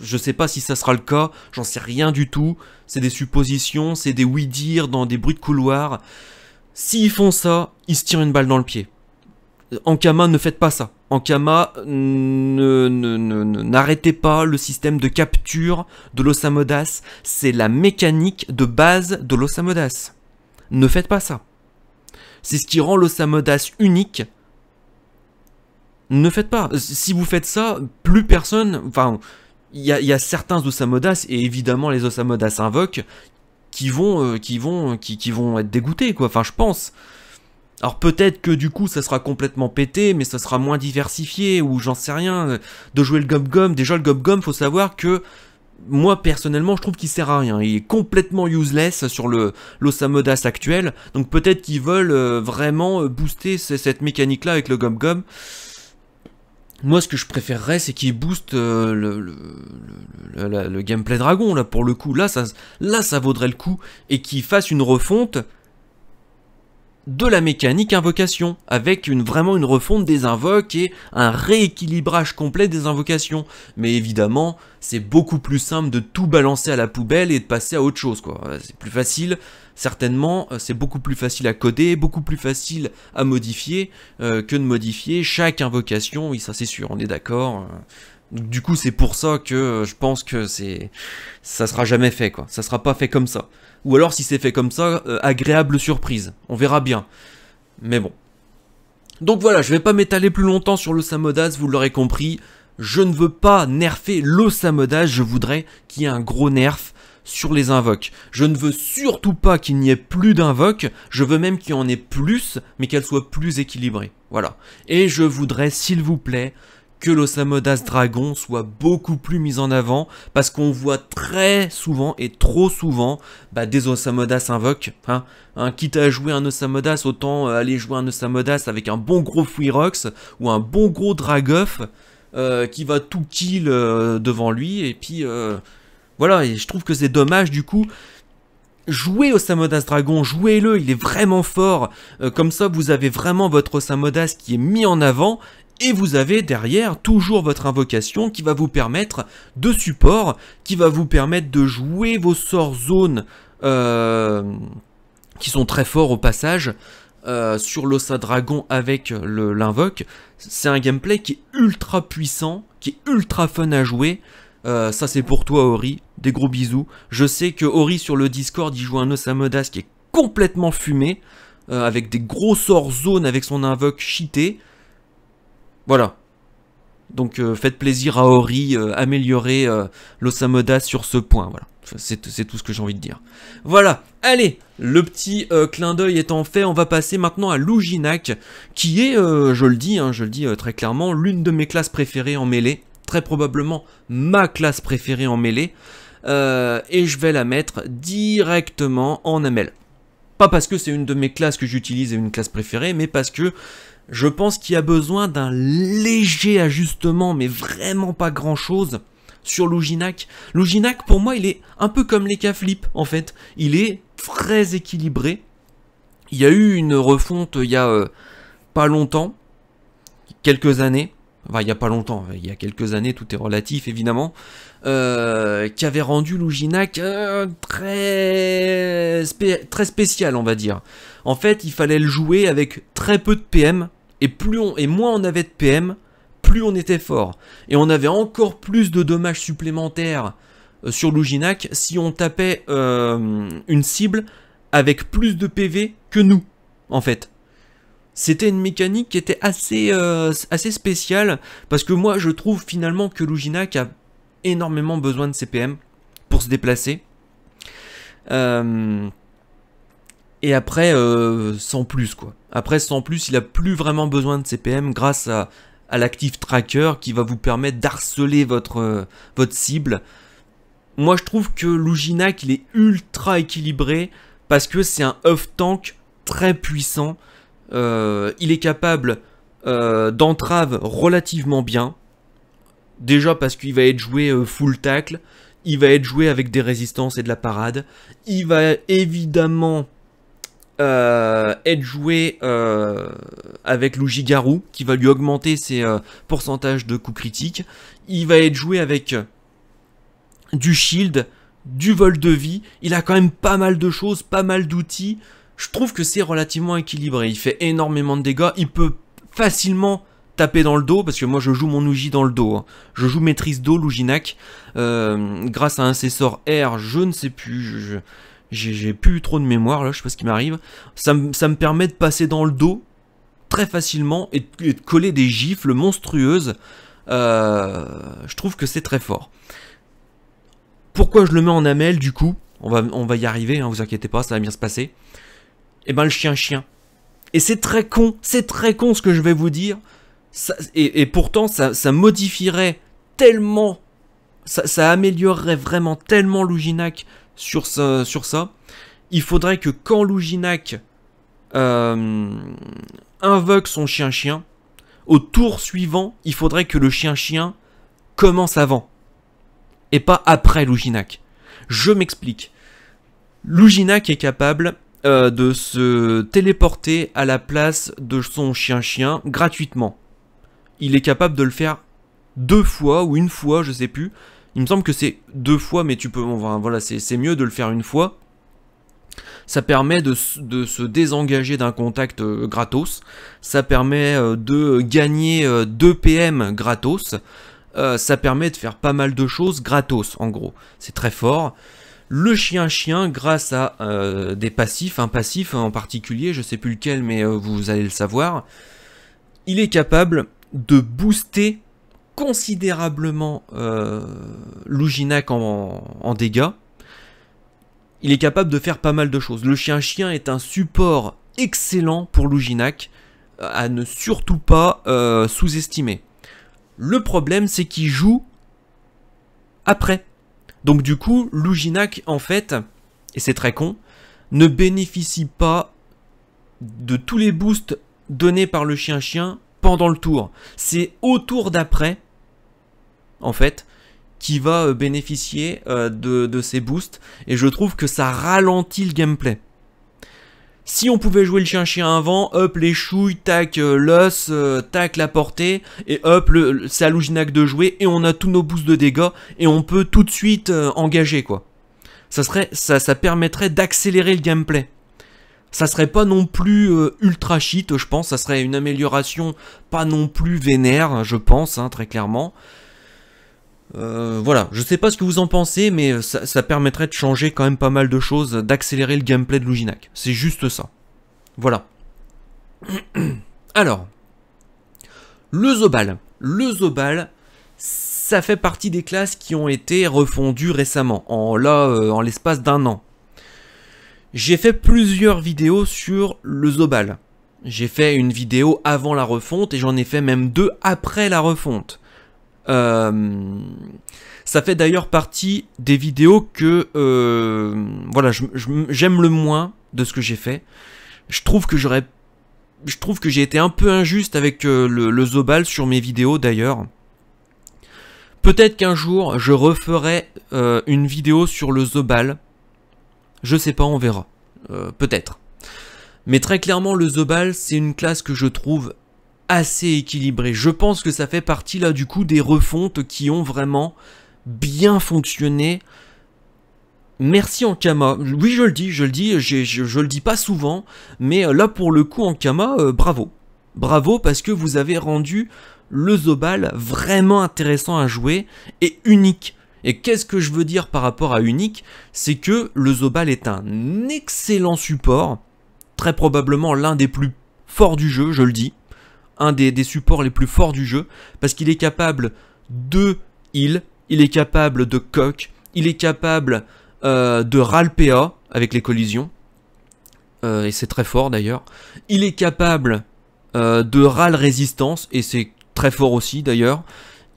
Je sais pas si ça sera le cas, j'en sais rien du tout. C'est des suppositions, c'est des oui-dire dans des bruits de couloir. S'ils font ça, ils se tirent une balle dans le pied. Ankama, ne faites pas ça. Ankama, n'arrêtez pas le système de capture de l'Osamodas. C'est la mécanique de base de l'Osamodas. Ne faites pas ça. C'est ce qui rend l'Osamodas unique. Ne faites pas. Si vous faites ça, plus personne, enfin, il y, y a, certains Osamodas, et évidemment les Osamodas invoquent, qui vont, euh, qui, vont, qui, vont être dégoûtés, quoi. Enfin, je pense. Alors peut-être que du coup ça sera complètement pété, mais ça sera moins diversifié, ou j'en sais rien, euh, de jouer le gum-gum. Déjà le gum faut savoir que moi personnellement je trouve qu'il sert à rien. Il est complètement useless sur le l'Osamodas actuel, donc peut-être qu'ils veulent euh, vraiment booster cette mécanique-là avec le gum-gum. Moi, ce que je préférerais, c'est qu'il booste euh, le, le, gameplay dragon, là, pour le coup. Là, ça, là, ça vaudrait le coup. Et qu'il fasse une refonte de la mécanique invocation, avec une, vraiment une refonte des invoques et un rééquilibrage complet des invocations. Mais évidemment, c'est beaucoup plus simple de tout balancer à la poubelle et de passer à autre chose, quoi. C'est plus facile certainement euh, c'est beaucoup plus facile à coder, beaucoup plus facile à modifier euh, que de modifier chaque invocation, oui ça c'est sûr, on est d'accord. Euh. Du coup, c'est pour ça que je pense que c'est, ça sera jamais fait, quoi. Ça sera pas fait comme ça. Ou alors, si c'est fait comme ça, agréable surprise. On verra bien. Mais bon. Donc voilà, je vais pas m'étaler plus longtemps sur le Samodas, vous l'aurez compris. Je ne veux pas nerfer le Samodas, je voudrais qu'il y ait un gros nerf sur les invoques. Je ne veux surtout pas qu'il n'y ait plus d'invoques, je veux même qu'il y en ait plus, mais qu'elles soient plus équilibrées. Voilà. Et je voudrais, s'il vous plaît, que l'Osamodas Dragon soit beaucoup plus mis en avant parce qu'on voit très souvent et trop souvent bah, des Osamodas invoques. Hein. hein, quitte à jouer un Osamodas, autant euh, aller jouer un Osamodas avec un bon gros Fuirox ou un bon gros Dragoff euh, qui va tout kill euh, devant lui et puis voilà, et je trouve que c'est dommage du coup. Jouez Samodas Dragon, jouez-le, il est vraiment fort. Euh, comme ça, vous avez vraiment votre Samodas qui est mis en avant et vous avez derrière toujours votre invocation qui va vous permettre de support, qui va vous permettre de jouer vos sorts zones euh, qui sont très forts au passage. Euh, sur l'Ossa Dragon avec l'invoque, c'est un gameplay qui est ultra puissant, qui est ultra fun à jouer, euh, ça c'est pour toi Ori, des gros bisous. Je sais que Ori sur le Discord, il joue un Osamodas qui est complètement fumé, euh, avec des gros sorts zone avec son invoque cheaté. Voilà. Donc euh, faites plaisir à Ori, améliorez l'Osamodas sur ce point, voilà. C'est tout ce que j'ai envie de dire. Voilà, allez, le petit clin d'œil étant fait, on va passer maintenant à Louginac, qui est, je le dis, hein, je le dis très clairement, l'une de mes classes préférées en mêlée très probablement ma classe préférée en mêlée. Euh, et je vais la mettre directement en AML. Pas parce que c'est une de mes classes que j'utilise et une classe préférée, mais parce que je pense qu'il y a besoin d'un léger ajustement, mais vraiment pas grand chose, sur Luginac. L'Oginac, pour moi, il est un peu comme les Flip, en fait. Il est très équilibré. Il y a eu une refonte il y a euh, pas longtemps, quelques années, enfin il n'y a pas longtemps, il y a quelques années, tout est relatif évidemment, euh, qui avait rendu Louginac euh, très, très spécial, on va dire. En fait, il fallait le jouer avec très peu de PM, et, plus on, et moins on avait de PM, plus on était fort. Et on avait encore plus de dommages supplémentaires euh, sur Louginac si on tapait une cible avec plus de PV que nous, en fait c'était une mécanique qui était assez, euh, assez spéciale, parce que moi je trouve finalement que Luginak a énormément besoin de CPM pour se déplacer. Euh, et après, euh, sans plus quoi. Après, sans plus, il a plus vraiment besoin de CPM grâce à, l'Active l'actif tracker qui va vous permettre d'harceler votre, votre cible. Moi, je trouve que Luginak, il est ultra équilibré parce que c'est un off-tank très puissant euh, il est capable euh, d'entrave relativement bien. Déjà parce qu'il va être joué euh, full tackle. Il va être joué avec des résistances et de la parade. Il va évidemment être joué avec Garou qui va lui augmenter ses pourcentages de coups critiques. Il va être joué avec du shield, du vol de vie. Il a quand même pas mal de choses, pas mal d'outils je trouve que c'est relativement équilibré. Il fait énormément de dégâts, il peut facilement taper dans le dos, parce que moi je joue mon Uji dans le dos. Hein. Je joue maîtrise dos, l'Ujinak, euh, grâce à un Cessor R, je ne sais plus, j'ai plus trop de mémoire là, je sais pas ce qui m'arrive. Ça, me permet de passer dans le dos très facilement et, de coller des gifles monstrueuses. Euh, je trouve que c'est très fort. Pourquoi je le mets en amel du coup on va, y arriver, ne hein, vous inquiétez pas, ça va bien se passer. Et eh ben le chien chien. Et c'est très con, c'est très con ce que je vais vous dire. et, pourtant, ça, modifierait tellement, ça, améliorerait vraiment tellement Louginac sur, ça. Il faudrait que quand Louginac euh, invoque son chien-chien, au tour suivant, il faudrait que le chien-chien commence avant. Et pas après Louginac. Je m'explique. Louginac est capable euh, de se téléporter à la place de son chien-chien gratuitement. Il est capable de le faire deux fois ou une fois, je sais plus. Il me semble que c'est deux fois, mais tu peux. voilà, c'est mieux de le faire une fois. Ça permet de, se désengager d'un contact euh, gratos. Ça permet euh, de gagner 2 PM gratos. ça permet de faire pas mal de choses gratos, en gros. C'est très fort le chien-chien grâce à euh, des passifs, un passif en particulier, je sais plus lequel, mais euh, vous allez le savoir. Il est capable de booster considérablement euh, l'Ouginac en, dégâts. Il est capable de faire pas mal de choses. Le chien-chien est un support excellent pour l'Ouginac, à ne surtout pas sous-estimer. Le problème, c'est qu'il joue après. Donc du coup, Louginac, en fait, et c'est très con, ne bénéficie pas de tous les boosts donnés par le chien-chien pendant le tour. C'est au tour d'après, en fait, qui va euh, bénéficier euh, de ces boosts. Et je trouve que ça ralentit le gameplay. Si on pouvait jouer le chien-chien avant, hop les chouilles, tac euh, l'os, euh, tac la portée, et hop, c'est à de jouer, et on a tous nos boosts de dégâts, et on peut tout de suite euh, engager quoi. Ça, serait, ça, ça permettrait d'accélérer le gameplay. Ça serait pas non plus ultra cheat, je pense, ça serait une amélioration pas non plus vénère, je pense, hein, très clairement. Euh, voilà, je sais pas ce que vous en pensez, mais euh, ça, permettrait de changer quand même pas mal de choses, d'accélérer le gameplay de Luginac. C'est juste ça. Voilà. Alors, le Zobal. Le Zobal, ça fait partie des classes qui ont été refondues récemment, en là, euh, en l'espace d'un an. J'ai fait plusieurs vidéos sur le Zobal. J'ai fait une vidéo avant la refonte et j'en ai fait même deux après la refonte. Euh, ça fait d'ailleurs partie des vidéos que euh, voilà, j'aime le moins de ce que j'ai fait. Je trouve que j'aurais, je trouve que j'ai été un peu injuste avec euh, le, le, Zobal sur mes vidéos d'ailleurs. Peut-être qu'un jour je referai une vidéo sur le Zobal. Je sais pas, on verra. Peut-être. Mais très clairement, le Zobal, c'est une classe que je trouve assez équilibré. Je pense que ça fait partie là du coup des refontes qui ont vraiment bien fonctionné. Merci Ankama. Oui, je le dis, je le dis, je, le dis pas souvent, mais euh, là pour le coup Ankama, euh, bravo. Bravo parce que vous avez rendu le Zobal vraiment intéressant à jouer et unique. Et qu'est-ce que je veux dire par rapport à unique C'est que le Zobal est un excellent support, très probablement l'un des plus forts du jeu, je le dis, un des, supports les plus forts du jeu, parce qu'il est capable de heal, il est capable de coq, il est capable euh, de ralpa avec les collisions, euh, et c'est très fort d'ailleurs, il est capable euh, de râle résistance, et c'est très fort aussi d'ailleurs,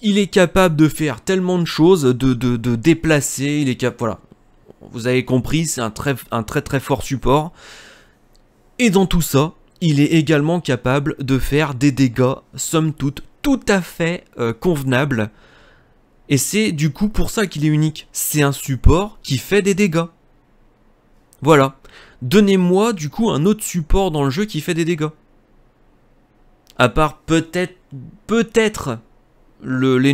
il est capable de faire tellement de choses, de, déplacer, il est capable, voilà, vous avez compris, c'est un très, un très très fort support, et dans tout ça, il est également capable de faire des dégâts, somme toute, tout à fait convenable. Euh, convenables. Et c'est du coup pour ça qu'il est unique. C'est un support qui fait des dégâts. Voilà. Donnez-moi du coup un autre support dans le jeu qui fait des dégâts. À part peut-être, peut-être le, les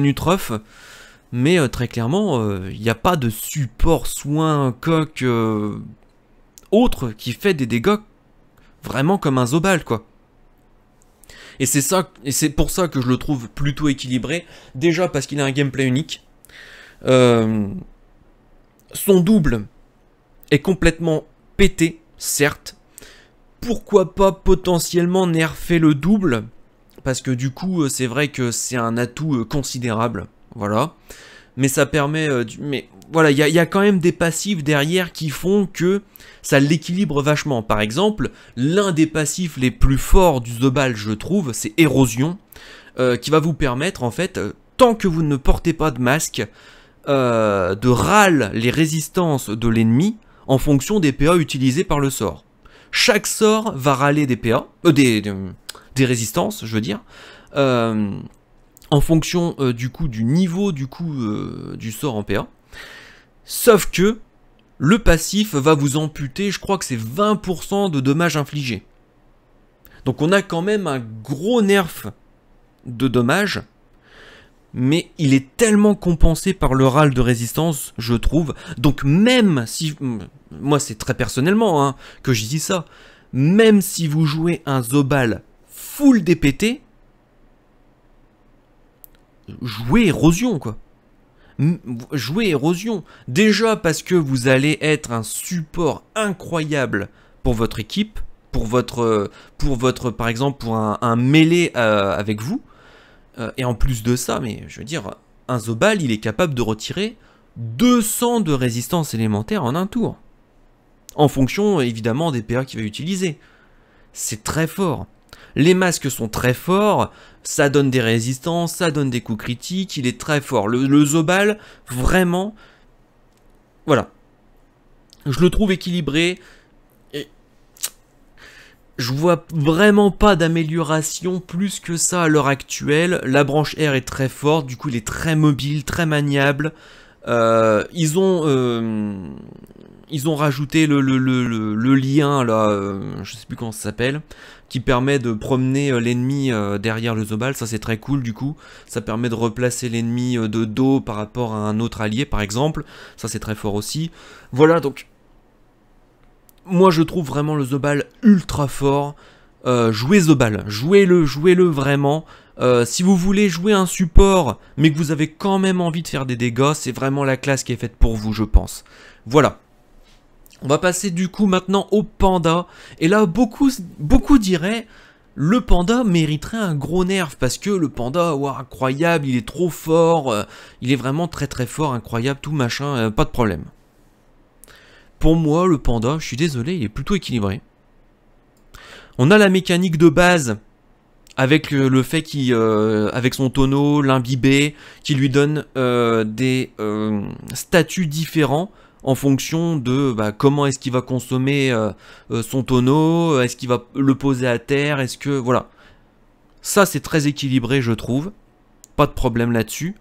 mais euh, très clairement, il euh, n'y a pas de support soin coq autre qui fait des dégâts vraiment comme un zobal, quoi. Et c'est ça, et c'est pour ça que je le trouve plutôt équilibré. Déjà parce qu'il a un gameplay unique. Euh, son double est complètement pété, certes. Pourquoi pas potentiellement nerfer le double Parce que du coup, euh, c'est vrai que c'est un atout euh, considérable. Voilà. Mais ça permet. Mais voilà, il y, a, quand même des passifs derrière qui font que ça l'équilibre vachement. Par exemple, l'un des passifs les plus forts du Zobal, je trouve, c'est Érosion, euh, qui va vous permettre, en fait, euh, tant que vous ne portez pas de masque, euh, de râler les résistances de l'ennemi en fonction des PA utilisés par le sort. Chaque sort va râler des PA, des, résistances, je veux dire en fonction du coup du niveau du coup du sort en PA. Sauf que le passif va vous amputer, je crois que c'est 20% de dommages infligés. Donc on a quand même un gros nerf de dommages, mais il est tellement compensé par le râle de résistance, je trouve. Donc même si... Moi c'est très personnellement hein, que je dis ça. Même si vous jouez un Zobal full DPT, jouez érosion quoi. Jouer érosion. Déjà parce que vous allez être un support incroyable pour votre équipe, pour votre, pour votre par exemple, pour un, un mêlé euh, avec vous. Euh, et en plus de ça, mais je veux dire, un Zobal, il est capable de retirer 200 de résistance élémentaire en un tour. En fonction, évidemment, des PA qu'il va utiliser. C'est très fort. Les masques sont très forts, ça donne des résistances, ça donne des coups critiques, il est très fort. Le, Zobal, vraiment, voilà. Je le trouve équilibré. Et je vois vraiment pas d'amélioration plus que ça à l'heure actuelle. La branche R est très forte, du coup il est très mobile, très maniable. Euh, ils ont... Euh, ils ont rajouté le, lien là, euh, je sais plus comment ça s'appelle, qui permet de promener euh, l'ennemi euh, derrière le Zobal, ça c'est très cool du coup, ça permet de replacer l'ennemi de dos par rapport à un autre allié par exemple, ça c'est très fort aussi. Voilà donc, moi je trouve vraiment le Zobal ultra fort, jouez Zobal, jouez-le, jouez-le vraiment. si vous voulez jouer un support, mais que vous avez quand même envie de faire des dégâts, c'est vraiment la classe qui est faite pour vous, je pense. Voilà. On va passer du coup maintenant au panda. Et là, beaucoup, beaucoup diraient, le panda mériterait un gros nerf parce que le panda, wow, incroyable, il est trop fort, euh, il est vraiment très très fort, incroyable, tout machin, euh, pas de problème. Pour moi, le panda, je suis désolé, il est plutôt équilibré. On a la mécanique de base avec le, fait qu'il, euh, avec son tonneau, l'imbibé, qui lui donne des statuts différents en fonction de bah, comment est-ce qu'il va consommer euh, euh, son tonneau, euh, est-ce qu'il va le poser à terre, est-ce que... Voilà. Ça c'est très équilibré je trouve, pas de problème là-dessus.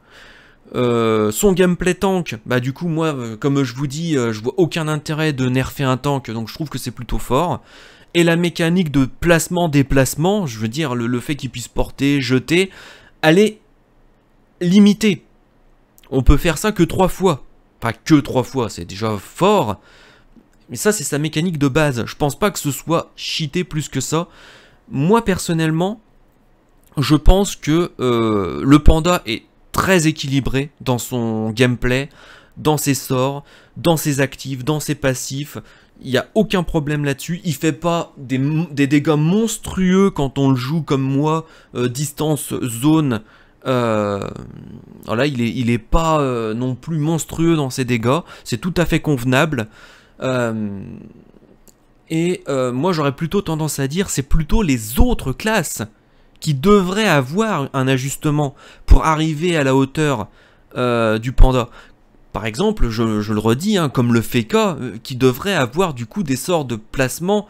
son gameplay tank, bah du coup moi comme je vous dis je vois aucun intérêt de nerfer un tank donc je trouve que c'est plutôt fort. Et la mécanique de placement-déplacement, je veux dire le, le fait qu'il puisse porter, jeter, elle est limitée. On peut faire ça que trois fois que trois fois, c'est déjà fort. Mais ça, c'est sa mécanique de base. Je pense pas que ce soit cheaté plus que ça. Moi, personnellement, je pense que euh, le panda est très équilibré dans son gameplay, dans ses sorts, dans ses actifs, dans ses passifs. Il n'y a aucun problème là-dessus. Il fait pas des, dégâts monstrueux quand on le joue comme moi, euh, distance, zone, euh, il est, pas euh, non plus monstrueux dans ses dégâts, c'est tout à fait convenable. Euh, et moi j'aurais plutôt tendance à dire c'est plutôt les autres classes qui devraient avoir un ajustement pour arriver à la hauteur du panda. Par exemple, je, le redis, hein, comme le FECA qui devrait avoir du coup des sorts de placement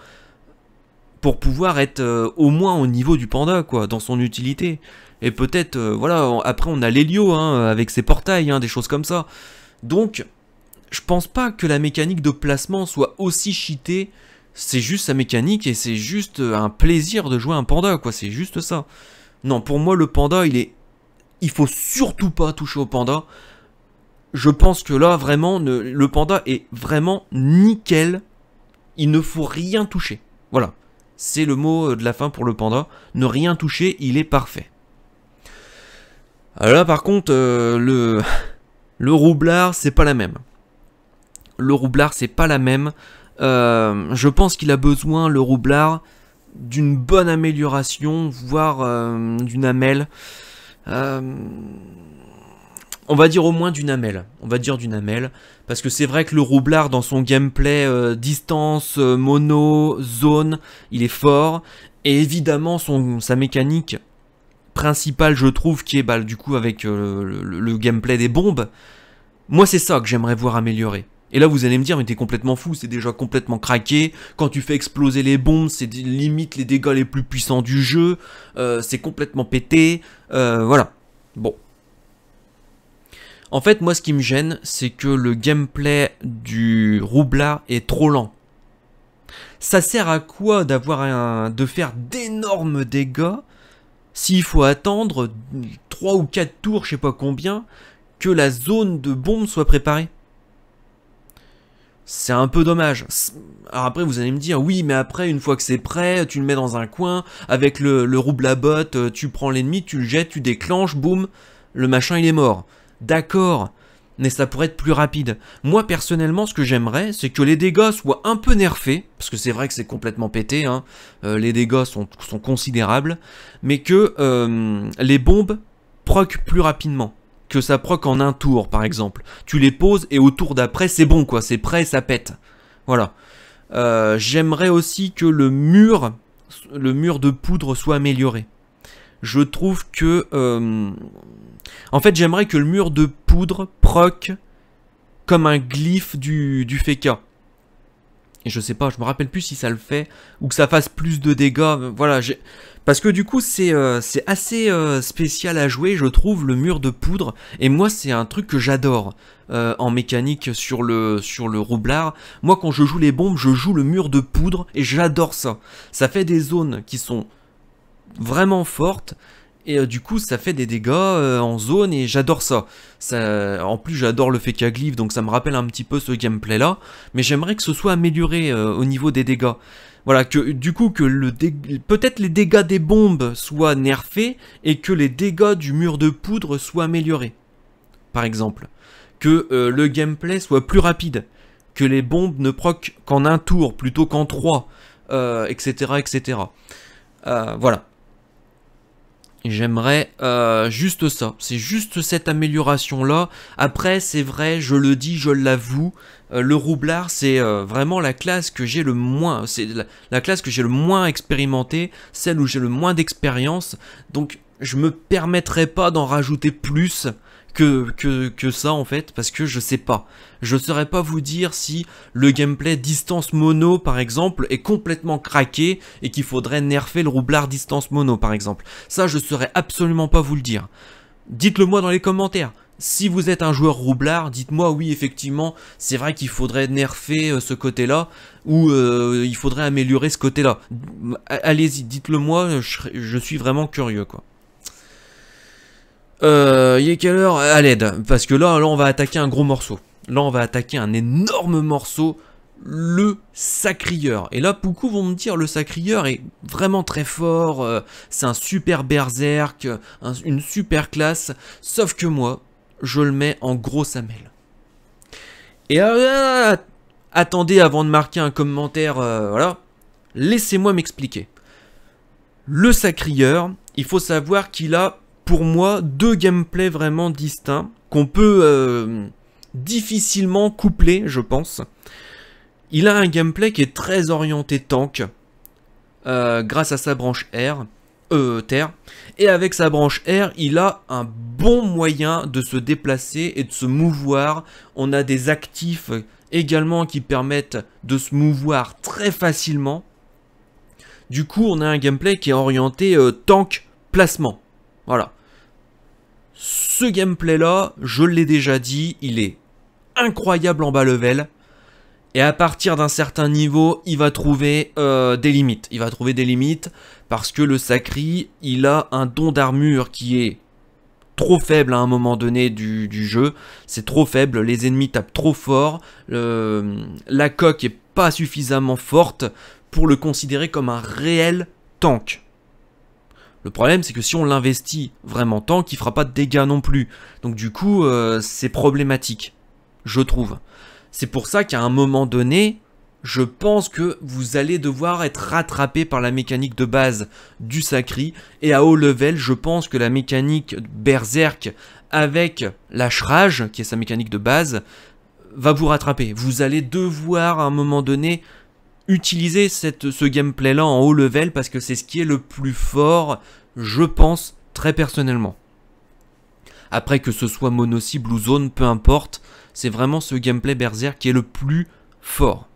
pour pouvoir être au moins au niveau du panda, quoi, dans son utilité. Et peut-être, euh, voilà, après on a l'hélio hein, avec ses portails, hein, des choses comme ça. Donc, je pense pas que la mécanique de placement soit aussi cheatée. C'est juste sa mécanique et c'est juste euh, un plaisir de jouer un panda, quoi. C'est juste ça. Non, pour moi, le panda, il est. Il faut surtout pas toucher au panda. Je pense que là, vraiment, le panda est vraiment nickel. Il ne faut rien toucher. Voilà. C'est le mot euh, de la fin pour le panda. Ne rien toucher, il est parfait. Alors euh, là, par contre, euh, le, le roublard, c'est pas la même. Le roublard, c'est pas la même. Euh, je pense qu'il a besoin, le roublard, d'une bonne amélioration, voire d'une amelle. on va dire au moins d'une amelle. On va dire d'une amelle. Parce que c'est vrai que le roublard, dans son gameplay distance, mono, zone, il est fort. Et évidemment, son, sa mécanique principal, je trouve, qui est bah, du coup avec euh, le, gameplay des bombes. Moi, c'est ça que j'aimerais voir améliorer. Et là, vous allez me dire, mais t'es complètement fou, c'est déjà complètement craqué. Quand tu fais exploser les bombes, c'est limite les dégâts les plus puissants du jeu. Euh, c'est complètement pété. Euh, voilà. Bon. En fait, moi, ce qui me gêne, c'est que le gameplay du roublard est trop lent. Ça sert à quoi d'avoir un, de faire d'énormes dégâts s'il faut attendre 3 ou 4 tours, je sais pas combien, que la zone de bombe soit préparée. C'est un peu dommage. Alors après, vous allez me dire, oui, mais après, une fois que c'est prêt, tu le mets dans un coin, avec le, le rouble à botte, euh, tu prends l'ennemi, tu le jettes, tu déclenches, boum, le machin il est mort. D'accord, mais ça pourrait être plus rapide. Moi personnellement ce que j'aimerais c'est que les dégâts soient un peu nerfés, parce que c'est vrai que c'est complètement pété, hein. Euh, les dégâts sont, considérables, mais que euh, les bombes proc plus rapidement. Que ça proc en un tour par exemple. Tu les poses et au tour d'après c'est bon quoi, c'est prêt et ça pète. Voilà. Euh, j'aimerais aussi que le mur, le mur de poudre soit amélioré. Je trouve que en fait, j'aimerais que le mur de poudre proc comme un glyphe du, du Feka. Et je sais pas, je me rappelle plus si ça le fait ou que ça fasse plus de dégâts. Voilà, parce que du coup c'est euh, c'est assez euh, spécial à jouer, je trouve le mur de poudre. Et moi c'est un truc que j'adore euh, en mécanique sur le sur le roublard. Moi quand je joue les bombes, je joue le mur de poudre et j'adore ça. Ça fait des zones qui sont vraiment fortes. Et euh, du coup, ça fait des dégâts euh, en zone et j'adore ça. ça. En plus, j'adore le fait qu'il glyphes donc ça me rappelle un petit peu ce gameplay là. Mais j'aimerais que ce soit amélioré euh, au niveau des dégâts. Voilà, que du coup, que le peut-être les dégâts des bombes soient nerfés et que les dégâts du mur de poudre soient améliorés. Par exemple. Que le gameplay soit plus rapide. Que les bombes ne proc qu'en un tour plutôt qu'en trois. etc. etc. voilà. J'aimerais euh, juste ça, c'est juste cette amélioration-là. Après, c'est vrai, je le dis, je l'avoue, euh, le roublard, c'est euh, vraiment la classe que j'ai le moins, c'est la, classe que j'ai le moins expérimentée, celle où j'ai le moins d'expérience, donc je me permettrai pas d'en rajouter plus que, que, que ça en fait, parce que je sais pas. Je saurais pas vous dire si le gameplay distance mono par exemple est complètement craqué et qu'il faudrait nerfer le roublard distance mono par exemple. Ça je saurais absolument pas vous le dire. Dites-le moi dans les commentaires. Si vous êtes un joueur roublard, dites-moi oui effectivement, c'est vrai qu'il faudrait nerfer euh, ce côté-là ou euh, il faudrait améliorer ce côté-là. Allez-y, dites-le moi, je suis vraiment curieux quoi. Euh, il est quelle heure euh, À l'aide. Parce que là, là, on va attaquer un gros morceau. Là, on va attaquer un énorme morceau. Le sacrieur. Et là, beaucoup vont me dire le sacrieur est vraiment très fort. Euh, c'est un super berserk. Euh, une super classe. Sauf que moi, je le mets en gros Samel. Et attendez avant de marquer un commentaire. voilà. Laissez-moi m'expliquer. Le sacrieur, il faut savoir qu'il a pour moi, deux gameplays vraiment distincts qu'on peut euh, difficilement coupler, je pense. Il a un gameplay qui est très orienté tank, euh, grâce à sa branche R, euh, terre. Et avec sa branche R, il a un bon moyen de se déplacer et de se mouvoir. On a des actifs également qui permettent de se mouvoir très facilement. Du coup, on a un gameplay qui est orienté euh, tank placement. Voilà. Ce gameplay-là, je l'ai déjà dit, il est incroyable en bas level. Et à partir d'un certain niveau, il va trouver euh, des limites. Il va trouver des limites parce que le Sacri, il a un don d'armure qui est trop faible à un moment donné du, jeu. C'est trop faible, les ennemis tapent trop fort, la coque est pas suffisamment forte pour le considérer comme un réel tank. Le problème, c'est que si on l'investit vraiment tant, qu'il fera pas de dégâts non plus. Donc du coup, euh, c'est problématique, je trouve. C'est pour ça qu'à un moment donné, je pense que vous allez devoir être rattrapé par la mécanique de base du Sacri. Et à haut level, je pense que la mécanique Berserk avec l'achrage, qui est sa mécanique de base, va vous rattraper. Vous allez devoir à un moment donné utiliser ce gameplay-là en haut level parce que c'est ce qui est le plus fort, je pense, très personnellement. Après que ce soit mono-cible ou zone, peu importe, c'est vraiment ce gameplay berserk qui est le plus fort.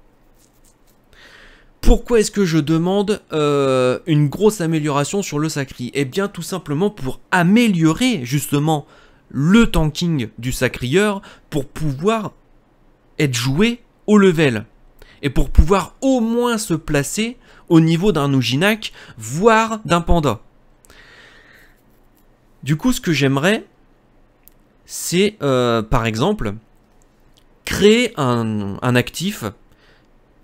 Pourquoi est-ce que je demande euh, une grosse amélioration sur le Sacri Eh bien tout simplement pour améliorer justement le tanking du Sacrieur pour pouvoir être joué au level et pour pouvoir au moins se placer au niveau d'un Ujinak, voire d'un panda. Du coup, ce que j'aimerais, c'est euh, par exemple créer un, actif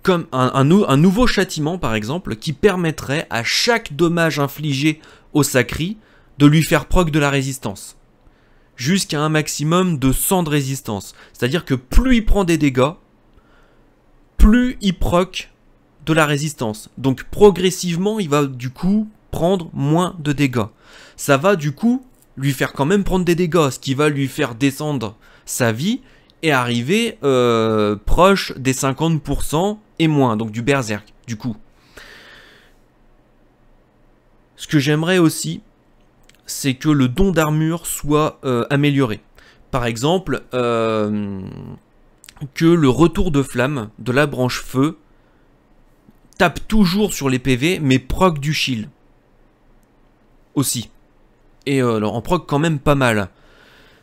comme un, nouveau châtiment par exemple qui permettrait à chaque dommage infligé au Sacri de lui faire proc de la résistance jusqu'à un maximum de 100 de résistance. C'est-à-dire que plus il prend des dégâts, plus il proc de la résistance. Donc progressivement, il va du coup prendre moins de dégâts. Ça va du coup lui faire quand même prendre des dégâts, ce qui va lui faire descendre sa vie et arriver euh, proche des 50% et moins, donc du berserk du coup. Ce que j'aimerais aussi, c'est que le don d'armure soit euh, amélioré. Par exemple, euh, que le retour de flamme de la branche feu tape toujours sur les PV, mais proc du shield. Aussi. Et euh, alors, en proc quand même pas mal.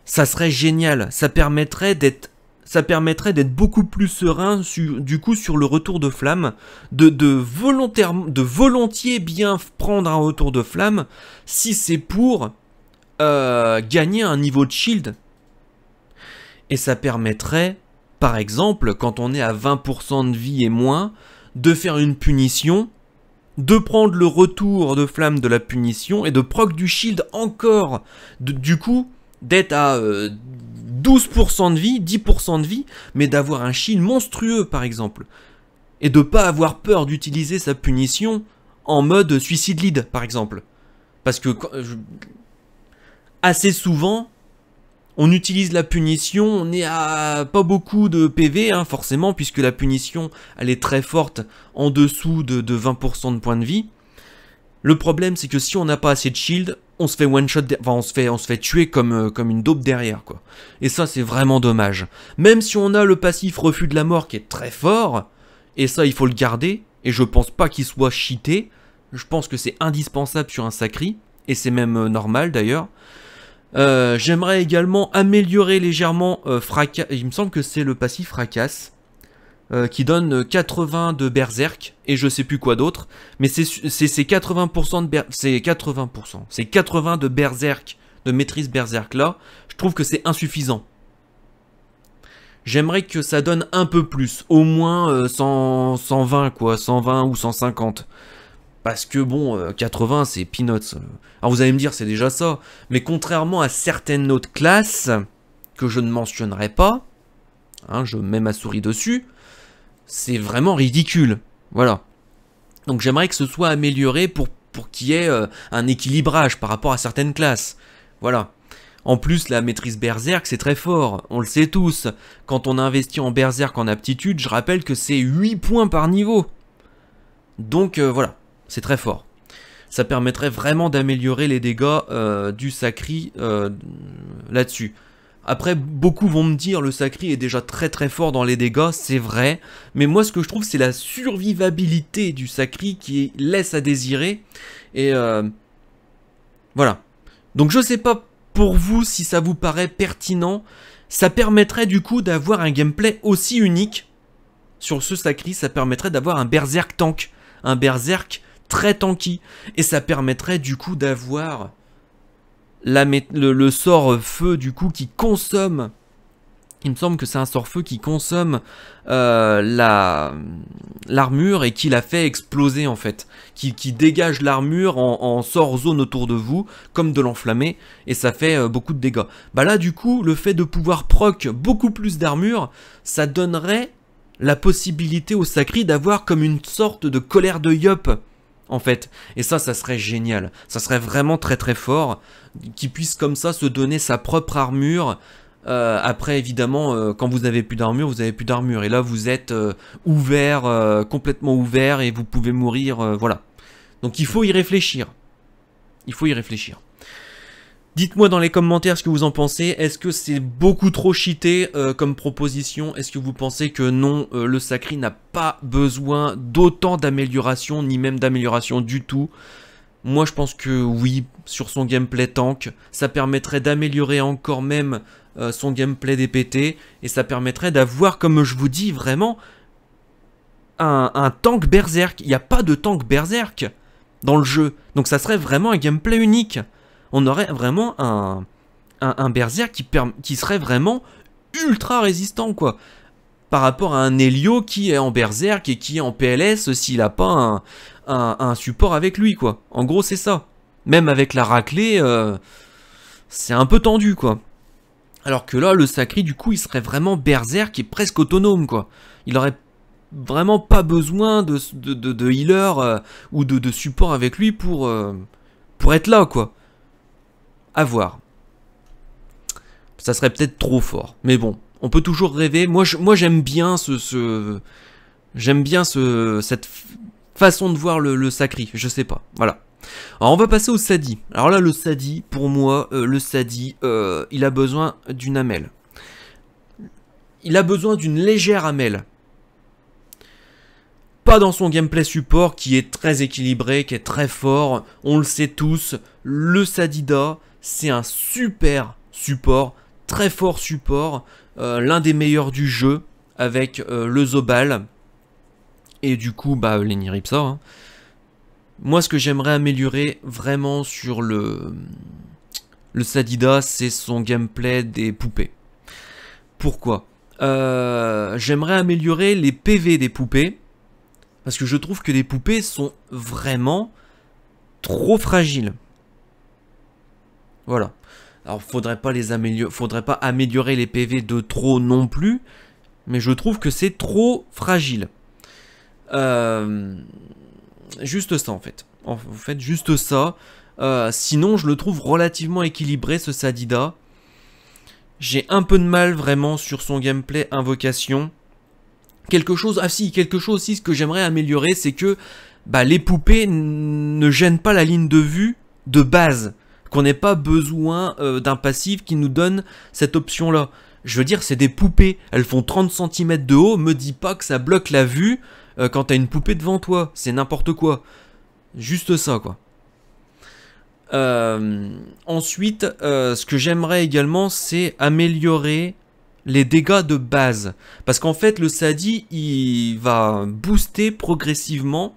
Ça serait génial. Ça permettrait d'être ça permettrait d'être beaucoup plus serein du coup sur le retour de flamme, de, de volontiers bien prendre un retour de flamme si c'est pour euh, gagner un niveau de shield. Et ça permettrait par exemple, quand on est à 20% de vie et moins, de faire une punition, de prendre le retour de flamme de la punition et de proc du shield encore. du coup, d'être à 12% euh, de vie, 10% de vie, mais d'avoir un shield monstrueux par exemple. Et de pas avoir peur d'utiliser sa punition en mode suicide lead par exemple. Parce que assez souvent, on utilise la punition, on est à pas beaucoup de PV, hein, forcément, puisque la punition, elle est très forte en dessous de, 20% de points de vie. Le problème, c'est que si on n'a pas assez de shield, on se fait one shot, enfin on se fait, on se fait tuer comme, euh, comme une dope derrière, quoi. Et ça, c'est vraiment dommage. Même si on a le passif refus de la mort qui est très fort, et ça, il faut le garder, et je pense pas qu'il soit cheaté, je pense que c'est indispensable sur un sacri, et c'est même euh, normal d'ailleurs. Euh, j'aimerais également améliorer légèrement euh, Fracas. Il me semble que c'est le passif fracasse. Euh, qui donne 80 de berserk et je sais plus quoi d'autre. Mais c'est 80% de 80%. C'est 80 de berserk, de maîtrise berserk là. Je trouve que c'est insuffisant. J'aimerais que ça donne un peu plus, au moins 120 quoi, 120 ou 150. Parce que bon, 80 euh, c'est peanuts. Euh. Alors vous allez me dire c'est déjà ça, mais contrairement à certaines autres classes que je ne mentionnerai pas, hein, je mets ma souris dessus, c'est vraiment ridicule. Voilà. Donc j'aimerais que ce soit amélioré pour, pour qu'il y ait euh, un équilibrage par rapport à certaines classes. Voilà. En plus, la maîtrise Berserk, c'est très fort, on le sait tous. Quand on investit en Berserk en aptitude, je rappelle que c'est 8 points par niveau. Donc voilà, c'est très fort. Ça permettrait vraiment d'améliorer les dégâts euh, du Sacri euh, là-dessus. Après, beaucoup vont me dire le Sacri est déjà très très fort dans les dégâts, c'est vrai. Mais moi, ce que je trouve, c'est la survivabilité du Sacri qui laisse à désirer. Et euh, voilà. Donc je ne sais pas pour vous si ça vous paraît pertinent. Ça permettrait du coup d'avoir un gameplay aussi unique. Sur ce Sacri, ça permettrait d'avoir un Berserk tank. Un Berserk très tanky, et ça permettrait du coup d'avoir le, sort feu du coup qui consomme. Il me semble que c'est un sort feu qui consomme euh, la l'armure et qui la fait exploser en fait, qui, dégage l'armure en, sort zone autour de vous comme de l'enflammer, et ça fait euh, beaucoup de dégâts. Bah là du coup le fait de pouvoir proc beaucoup plus d'armure, ça donnerait la possibilité au sacré d'avoir comme une sorte de colère de Yop en fait. Et ça, ça serait génial. Ça serait vraiment très très fort qu'il puisse comme ça se donner sa propre armure. Euh, après, évidemment, euh, quand vous n'avez plus d'armure, vous avez plus d'armure. Et là, vous êtes euh, ouvert, complètement ouvert, et vous pouvez mourir, voilà. Donc il faut y réfléchir. Il faut y réfléchir. Dites-moi dans les commentaires ce que vous en pensez. Est-ce que c'est beaucoup trop cheaté euh, comme proposition Est-ce que vous pensez que non, euh, le Sacri n'a pas besoin d'autant d'amélioration, ni même d'amélioration du tout Moi, je pense que oui, sur son gameplay tank, ça permettrait d'améliorer encore même euh, son gameplay DPT, et ça permettrait d'avoir, comme je vous dis, vraiment un, un tank berserk. Il n'y a pas de tank berserk dans le jeu, donc ça serait vraiment un gameplay unique on aurait vraiment un, un, berserk qui, qui serait vraiment ultra résistant, quoi. Par rapport à un Helio qui est en berserk et qui est en PLS s'il n'a pas un, support avec lui, quoi. En gros, c'est ça. Même avec la raclée, euh, c'est un peu tendu, quoi. Alors que là, le sacré du coup, il serait vraiment berserk et presque autonome, quoi. Il aurait vraiment pas besoin de, de, healer euh, ou de, de, support avec lui pour, euh, pour être là, quoi à voir. Ça serait peut-être trop fort. Mais bon, on peut toujours rêver. Moi, moi j'aime bien ce, j'aime bien ce, cette façon de voir le, le sacri. Je sais pas. Voilà. Alors on va passer au Sadi. Alors là, le Sadi, pour moi, euh, le Sadi, euh, il a besoin d'une amelle. Il a besoin d'une légère amelle. Pas dans son gameplay support qui est très équilibré, qui est très fort. On le sait tous. Le Sadida, c'est un super support, très fort support, euh, l'un des meilleurs du jeu avec euh, le Zobal et du coup bah les hein. Moi ce que j'aimerais améliorer vraiment sur le le Sadida, c'est son gameplay des poupées. Pourquoi euh, J'aimerais améliorer les PV des poupées parce que je trouve que les poupées sont vraiment trop fragiles. Voilà. Alors faudrait pas les améliorer, faudrait pas améliorer les PV de trop non plus, mais je trouve que c'est trop fragile. Euh, juste ça en fait. Vous faites juste ça. Euh, sinon, je le trouve relativement équilibré ce Sadida. J'ai un peu de mal vraiment sur son gameplay invocation. Quelque chose, ah si, quelque chose aussi ce que j'aimerais améliorer, c'est que bah, les poupées ne gênent pas la ligne de vue de base qu'on n'ait pas besoin euh, d'un passif qui nous donne cette option-là. Je veux dire, c'est des poupées, elles font 30 cm de haut, me dis pas que ça bloque la vue euh, quand t'as une poupée devant toi, c'est n'importe quoi. Juste ça, quoi. Euh, ensuite, ce que j'aimerais également, c'est améliorer les dégâts de base. Parce qu'en fait, le Sadi, il va booster progressivement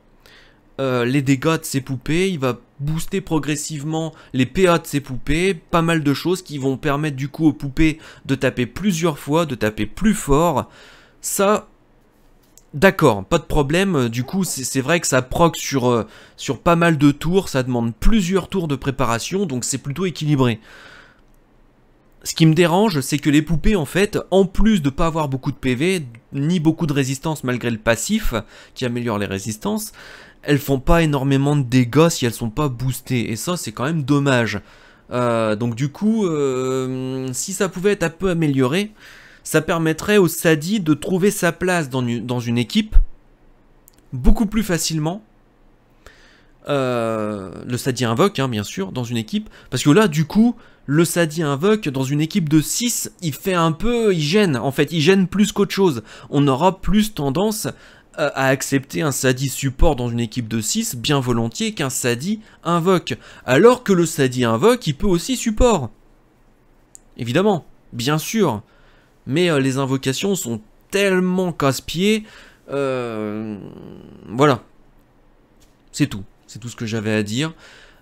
les dégâts de ses poupées, il va booster progressivement les PA de ces poupées, pas mal de choses qui vont permettre du coup aux poupées de taper plusieurs fois, de taper plus fort. Ça, D'accord, pas de problème. Du coup, c'est vrai que ça proc sur, euh, sur pas mal de tours. Ça demande plusieurs tours de préparation, donc c'est plutôt équilibré. Ce qui me dérange, c'est que les poupées, en fait, en plus de pas avoir beaucoup de PV, ni beaucoup de résistance malgré le passif, qui améliore les résistances, elles font pas énormément de dégâts si elles sont pas boostées. Et ça, c'est quand même dommage. Euh, donc du coup, euh, si ça pouvait être un peu amélioré, ça permettrait au Sadi de trouver sa place dans une, dans une équipe beaucoup plus facilement. Euh, le Sadi invoque, hein, bien sûr, dans une équipe. Parce que là, du coup, le Sadi invoque dans une équipe de 6, il fait un peu, il gêne, en fait, il gêne plus qu'autre chose. On aura plus tendance à euh, accepter un Sadi support dans une équipe de 6 bien volontiers qu'un Sadi invoque, alors que le Sadi invoque, il peut aussi support. Évidemment, bien sûr. Mais euh, les invocations sont tellement casse-pieds. Euh, voilà. C'est tout. C'est tout ce que j'avais à dire.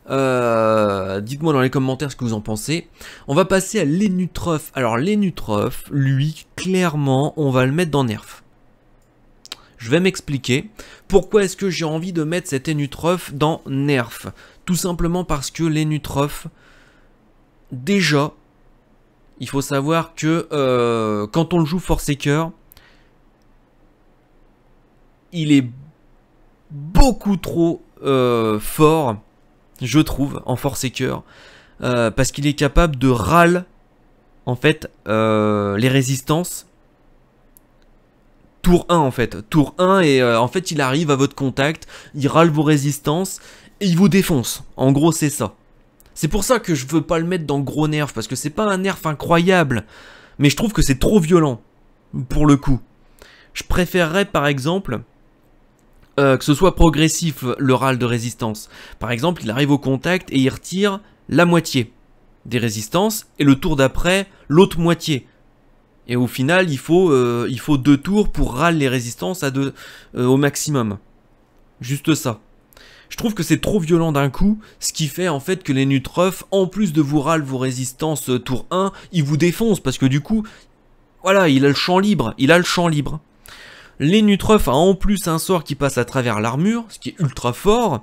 Dites-moi dans les commentaires ce que vous en pensez. On va passer à l'Enutrof. Alors l'Enutrof, lui, clairement, on va le mettre dans Nerf. Je vais m'expliquer. Pourquoi est-ce que j'ai envie de mettre cet Enutroph dans nerf Tout simplement parce que l'Enutroph, déjà, il faut savoir que euh, quand on le joue Force Coeur, il est beaucoup trop euh, fort, je trouve, en force Coeur. Euh, parce qu'il est capable de râle, en fait, les résistances tour 1 en fait. Tour 1 et euh, en fait il arrive à votre contact, il râle vos résistances et il vous défonce. En gros c'est ça. C'est pour ça que je veux pas le mettre dans gros nerf parce que c'est pas un nerf incroyable. Mais je trouve que c'est trop violent pour le coup. Je préférerais par exemple euh, que ce soit progressif le râle de résistance. Par exemple il arrive au contact et il retire la moitié des résistances et le tour d'après l'autre moitié. Et au final, euh, il faut, deux tours pour râler les résistances à euh, au maximum. Juste ça. Je trouve que c'est trop violent d'un coup, ce qui fait en fait que les en plus de vous râler vos résistances euh, tour 1, il vous défonce, parce que du coup, voilà, il a le champ libre, il a le champ libre. Les a en plus un sort qui passe à travers l'armure, ce qui est ultra fort,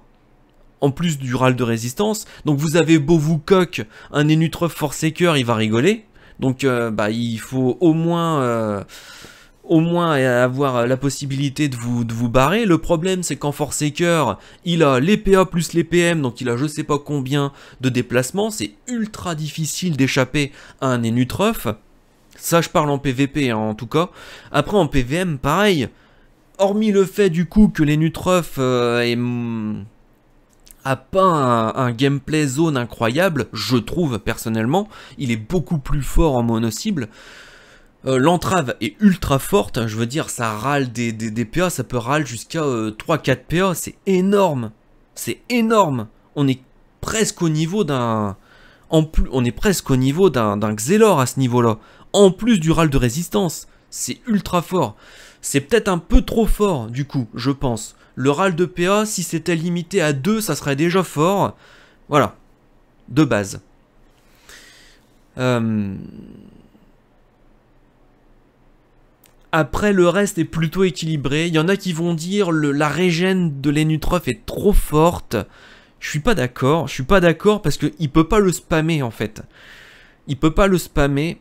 en plus du râle de résistance. Donc vous avez beau vous coque un Énutreuf coeur, il va rigoler. Donc euh, bah, il faut au moins euh, au moins avoir la possibilité de vous, de vous barrer. Le problème, c'est qu'en Forsaker, il a les PA plus les PM, donc il a je sais pas combien de déplacements. C'est ultra difficile d'échapper à un Enutroph. Ça, je parle en PVP, hein, en tout cas. Après, en PVM, pareil. Hormis le fait, du coup, que nutrophes e euh, est pas un, gameplay zone incroyable, je trouve personnellement. Il est beaucoup plus fort en mono-cible. Euh, l'entrave est ultra forte, je veux dire, ça râle des, des, PA, ça peut râle jusqu'à 3-4 euh, PA, c'est énorme. C'est énorme. On est presque au niveau d'un... En plus, on est presque au niveau d'un Xelor à ce niveau-là. En plus du râle de résistance, c'est ultra fort. C'est peut-être un peu trop fort, du coup, je pense. Le râle de PA, si c'était limité à 2, ça serait déjà fort. Voilà. De base. Euh, après, le reste est plutôt équilibré. Il y en a qui vont dire le, la régène de l'énutroph est trop forte. Je suis pas d'accord. Je suis pas d'accord parce qu'il peut pas le spammer en fait. Il peut pas le spammer.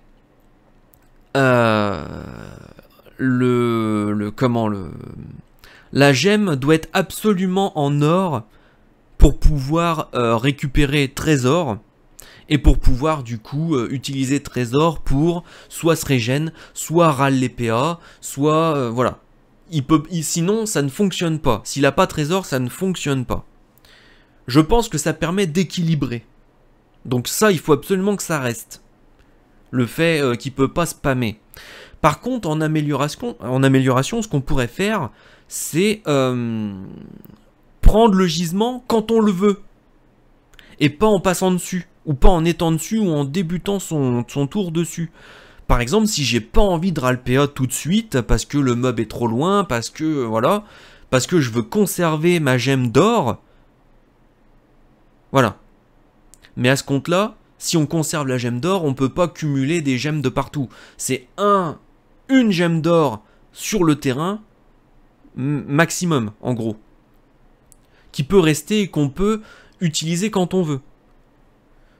Euh, le, comment le la gemme doit être absolument en or pour pouvoir euh, récupérer trésor et pour pouvoir du coup euh, utiliser trésor pour soit se régène, soit râle les soit euh, voilà. sinon ça ne fonctionne pas. S'il n'a pas trésor, ça ne fonctionne pas. Je pense que ça permet d'équilibrer. Donc ça, il faut absolument que ça reste. Le fait qu'il ne peut pas spammer. Par contre, en amélioration ce qu'on pourrait faire, c'est euh, prendre le gisement quand on le veut, et pas en passant dessus, ou pas en étant dessus, ou en débutant son, tour dessus. Par exemple, si j'ai pas envie de à tout de suite, parce que le mob est trop loin, parce que, euh, voilà, parce que je veux conserver ma gemme d'or, voilà. Mais à ce compte-là, si on conserve la gemme d'or, on ne peut pas cumuler des gemmes de partout. C'est un, une gemme d'or sur le terrain maximum, en gros, qui peut rester et qu'on peut utiliser quand on veut.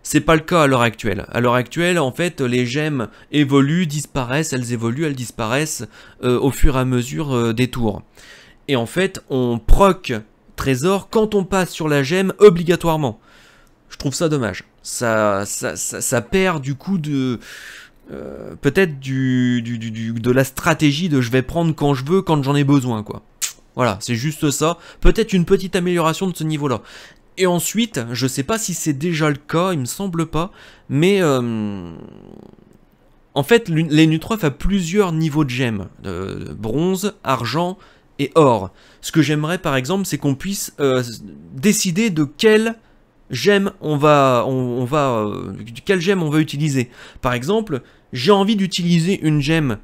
C'est pas le cas à l'heure actuelle. À l'heure actuelle, en fait, les gemmes évoluent, disparaissent, elles évoluent, elles disparaissent euh, au fur et à mesure euh, des tours. Et en fait, on proc trésor quand on passe sur la gemme obligatoirement. Je trouve ça dommage. Ça, ça, perd du coup de. Euh, peut-être du, du, du, de la stratégie de je vais prendre quand je veux, quand j'en ai besoin, quoi. Voilà, c'est juste ça. Peut-être une petite amélioration de ce niveau-là. Et ensuite, je ne sais pas si c'est déjà le cas, il me semble pas, mais euh, en fait, les Nutrof a plusieurs niveaux de gemmes, euh, bronze, argent et or. Ce que j'aimerais par exemple, c'est qu'on puisse euh, décider de gemme on va, on, quelle gemme on va utiliser. Par exemple, j'ai envie d'utiliser une gemme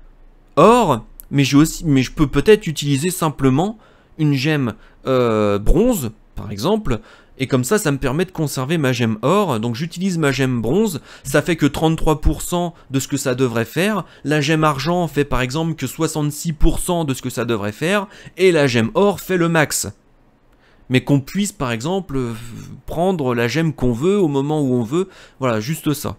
or, mais, aussi, mais je peux peut-être utiliser simplement une gemme euh, bronze, par exemple, et comme ça, ça me permet de conserver ma gemme or. Donc j'utilise ma gemme bronze, ça fait que 33% de ce que ça devrait faire. La gemme argent fait par exemple que 66% de ce que ça devrait faire. Et la gemme or fait le max. Mais qu'on puisse par exemple euh, prendre la gemme qu'on veut au moment où on veut. Voilà, juste ça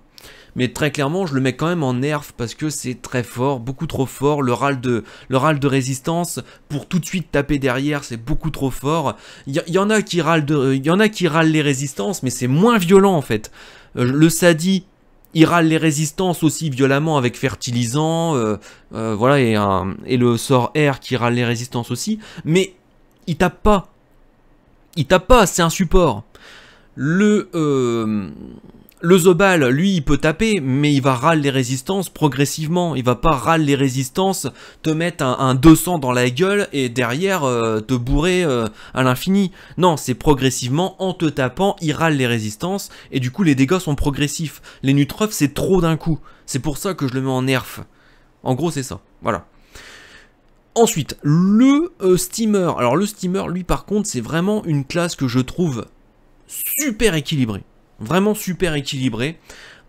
mais très clairement, je le mets quand même en nerf parce que c'est très fort, beaucoup trop fort. Le râle de, le râle de résistance pour tout de suite taper derrière, c'est beaucoup trop fort. Il y, en a qui râle de, il a qui les résistances, mais c'est moins violent en fait. Euh, le Sadi, il râle les résistances aussi violemment avec fertilisant, euh, euh, voilà, et, et le sort air qui râle les résistances aussi, mais il tape pas. Il tape pas, c'est un support. Le, euh, le Zobal, lui, il peut taper, mais il va râler les résistances progressivement. Il va pas râler les résistances, te mettre un, 200 dans la gueule et derrière euh, te bourrer euh, à l'infini. Non, c'est progressivement, en te tapant, il râle les résistances et du coup les dégâts sont progressifs. Les Nutreuf, c'est trop d'un coup. C'est pour ça que je le mets en nerf. En gros, c'est ça. Voilà. Ensuite, le euh, steamer. Alors le steamer, lui par contre, c'est vraiment une classe que je trouve super équilibrée. Vraiment super équilibré.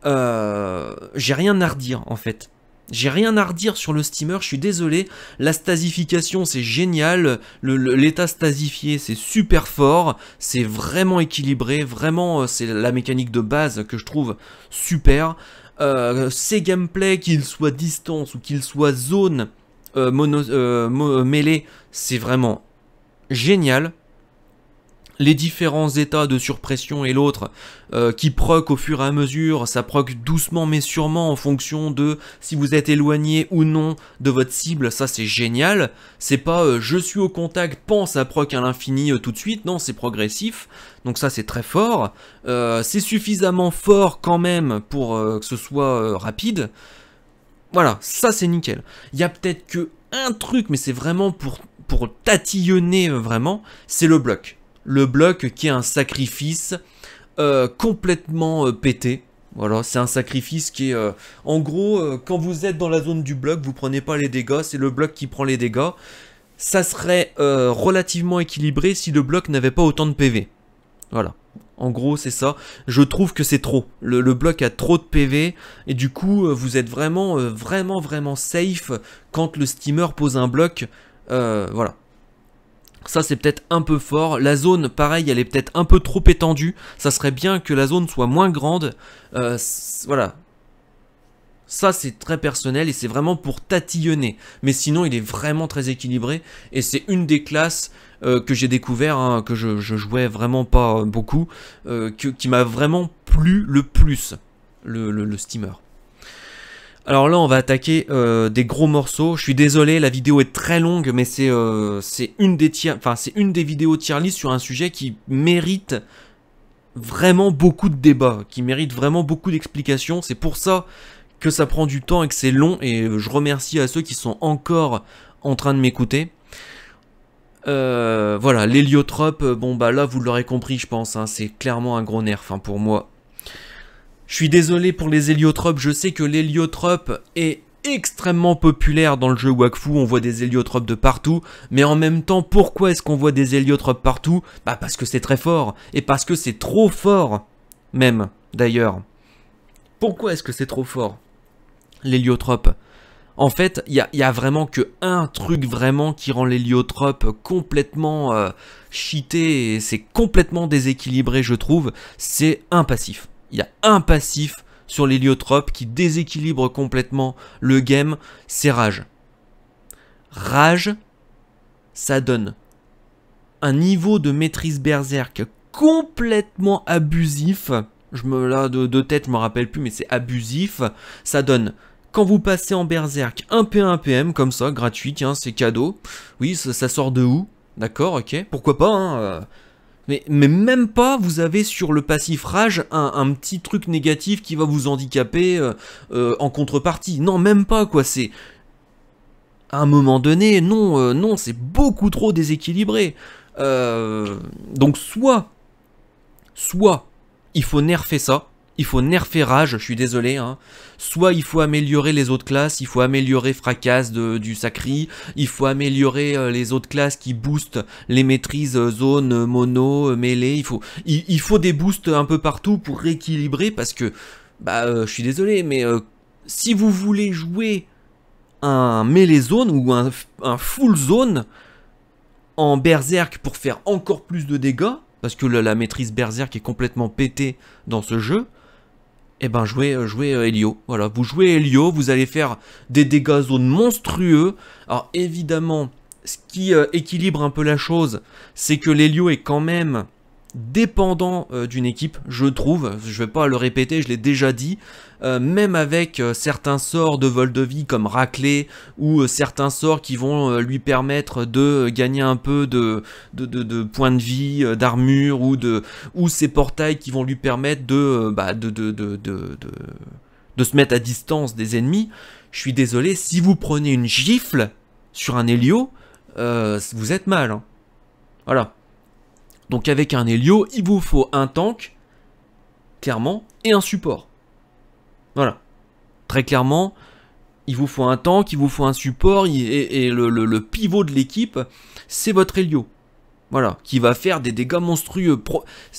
Euh, j'ai rien à redire en fait. J'ai rien à redire sur le steamer, je suis désolé. La stasification, c'est génial. L'état stasifié, c'est super fort. C'est vraiment équilibré. Vraiment, euh, c'est la mécanique de base que je trouve super. Euh, ces gameplays, qu'ils soient distance ou qu'ils soient zone mêlée, c'est vraiment génial les différents états de surpression et l'autre euh, qui proc au fur et à mesure, ça proc doucement mais sûrement en fonction de si vous êtes éloigné ou non de votre cible, ça c'est génial. C'est pas euh, je suis au contact, pense à proc à l'infini euh, tout de suite, non c'est progressif, donc ça c'est très fort. c'est suffisamment fort quand même pour que ce soit rapide. Voilà, ça c'est nickel. Il y a peut-être que un truc, mais c'est vraiment pour, pour tatillonner vraiment, c'est le bloc le bloc qui est un sacrifice euh, complètement euh, pété. Voilà, c'est un sacrifice qui est... Euh, en gros, quand vous êtes dans la zone du bloc, vous prenez pas les dégâts, c'est le bloc qui prend les dégâts. Ça serait relativement équilibré si le bloc n'avait pas autant de PV. Voilà. En gros, c'est ça. Je trouve que c'est trop. Le, bloc a trop de PV et du coup, vous êtes vraiment, vraiment, vraiment safe quand le steamer pose un bloc. voilà. Ça c'est peut-être un peu fort. La zone, pareil, elle est peut-être un peu trop étendue. Ça serait bien que la zone soit moins grande. Euh, voilà. Ça c'est très personnel et c'est vraiment pour tatillonner. Mais sinon il est vraiment très équilibré et c'est une des classes euh, que j'ai découvert, hein, que je, jouais vraiment pas euh, beaucoup, qui m'a vraiment plu le plus, le steamer. Alors là, on va attaquer euh, des gros morceaux. Je suis désolé, la vidéo est très longue, mais euh, c'est une, des vidéos tier list sur un sujet qui mérite vraiment beaucoup de débats, qui mérite vraiment beaucoup d'explications. C'est pour ça que ça prend du temps et que c'est long, et je remercie à ceux qui sont encore en train de m'écouter. Euh, voilà, l'héliotrope, bon bah là vous l'aurez compris je pense, hein, c'est clairement un gros nerf hein, pour moi. Je suis désolé pour les héliotropes, je sais que l'héliotrope est extrêmement populaire dans le jeu Wakfu, on voit des héliotropes de partout, mais en même temps, pourquoi est-ce qu'on voit des héliotropes partout Bah parce que c'est très fort, et parce que c'est trop fort, même, d'ailleurs. Pourquoi est-ce que c'est trop fort, l'héliotrope En fait, il n'y a, vraiment que un truc vraiment qui rend l'héliotrope complètement euh, cheaté, et c'est complètement déséquilibré, je trouve, c'est un passif il y a un passif sur l'héliotrope qui déséquilibre complètement le game, c'est rage. Rage, ça donne un niveau de maîtrise berserk complètement abusif. Je me là de, tête, je me rappelle plus, mais c'est abusif. Ça donne quand vous passez en berserk 1 P1 PM comme ça, gratuit, c'est cadeau. Oui, ça, ça, sort de où D'accord, ok. Pourquoi pas hein euh, mais, même pas, vous avez sur le passifrage un, petit truc négatif qui va vous handicaper euh, euh, en contrepartie. Non, même pas, quoi. C'est. À un moment donné, non, euh, non, c'est beaucoup trop déséquilibré. donc, soit. Soit il faut nerfer ça il faut nerfer rage, je suis désolé. Hein. Soit il faut améliorer les autres classes, il faut améliorer fracas de, du sacri, il faut améliorer euh, les autres classes qui boostent les maîtrises euh, zone euh, mono, mêlée. Il faut, il, faut des boosts un peu partout pour rééquilibrer parce que, bah, je suis désolé, mais si vous voulez jouer un mêlée zone ou un, full zone en berserk pour faire encore plus de dégâts, parce que la, la, maîtrise berserk est complètement pétée dans ce jeu, eh ben jouez, euh, jouez Helio. Euh, voilà, vous jouez Helio, vous allez faire des dégâts zones monstrueux. Alors évidemment, ce qui euh, équilibre un peu la chose, c'est que l'Helio est quand même dépendant euh, d'une équipe, je trouve. Je vais pas le répéter, je l'ai déjà dit. Euh, même avec euh, certains sorts de vol de vie comme raclé ou certains sorts qui vont lui permettre de gagner un peu de, points de vie, d'armure ou de ces portails qui vont lui permettre bah, de, de, se mettre à distance des ennemis. Je suis désolé, si vous prenez une gifle sur un Helio, vous êtes mal. Hein. Voilà. Donc avec un Helio, il vous faut un tank, clairement, et un support. Voilà. Très clairement, il vous faut un tank, il vous faut un support, et, le, pivot de l'équipe, c'est votre Helio. Voilà, qui va faire des dégâts monstrueux.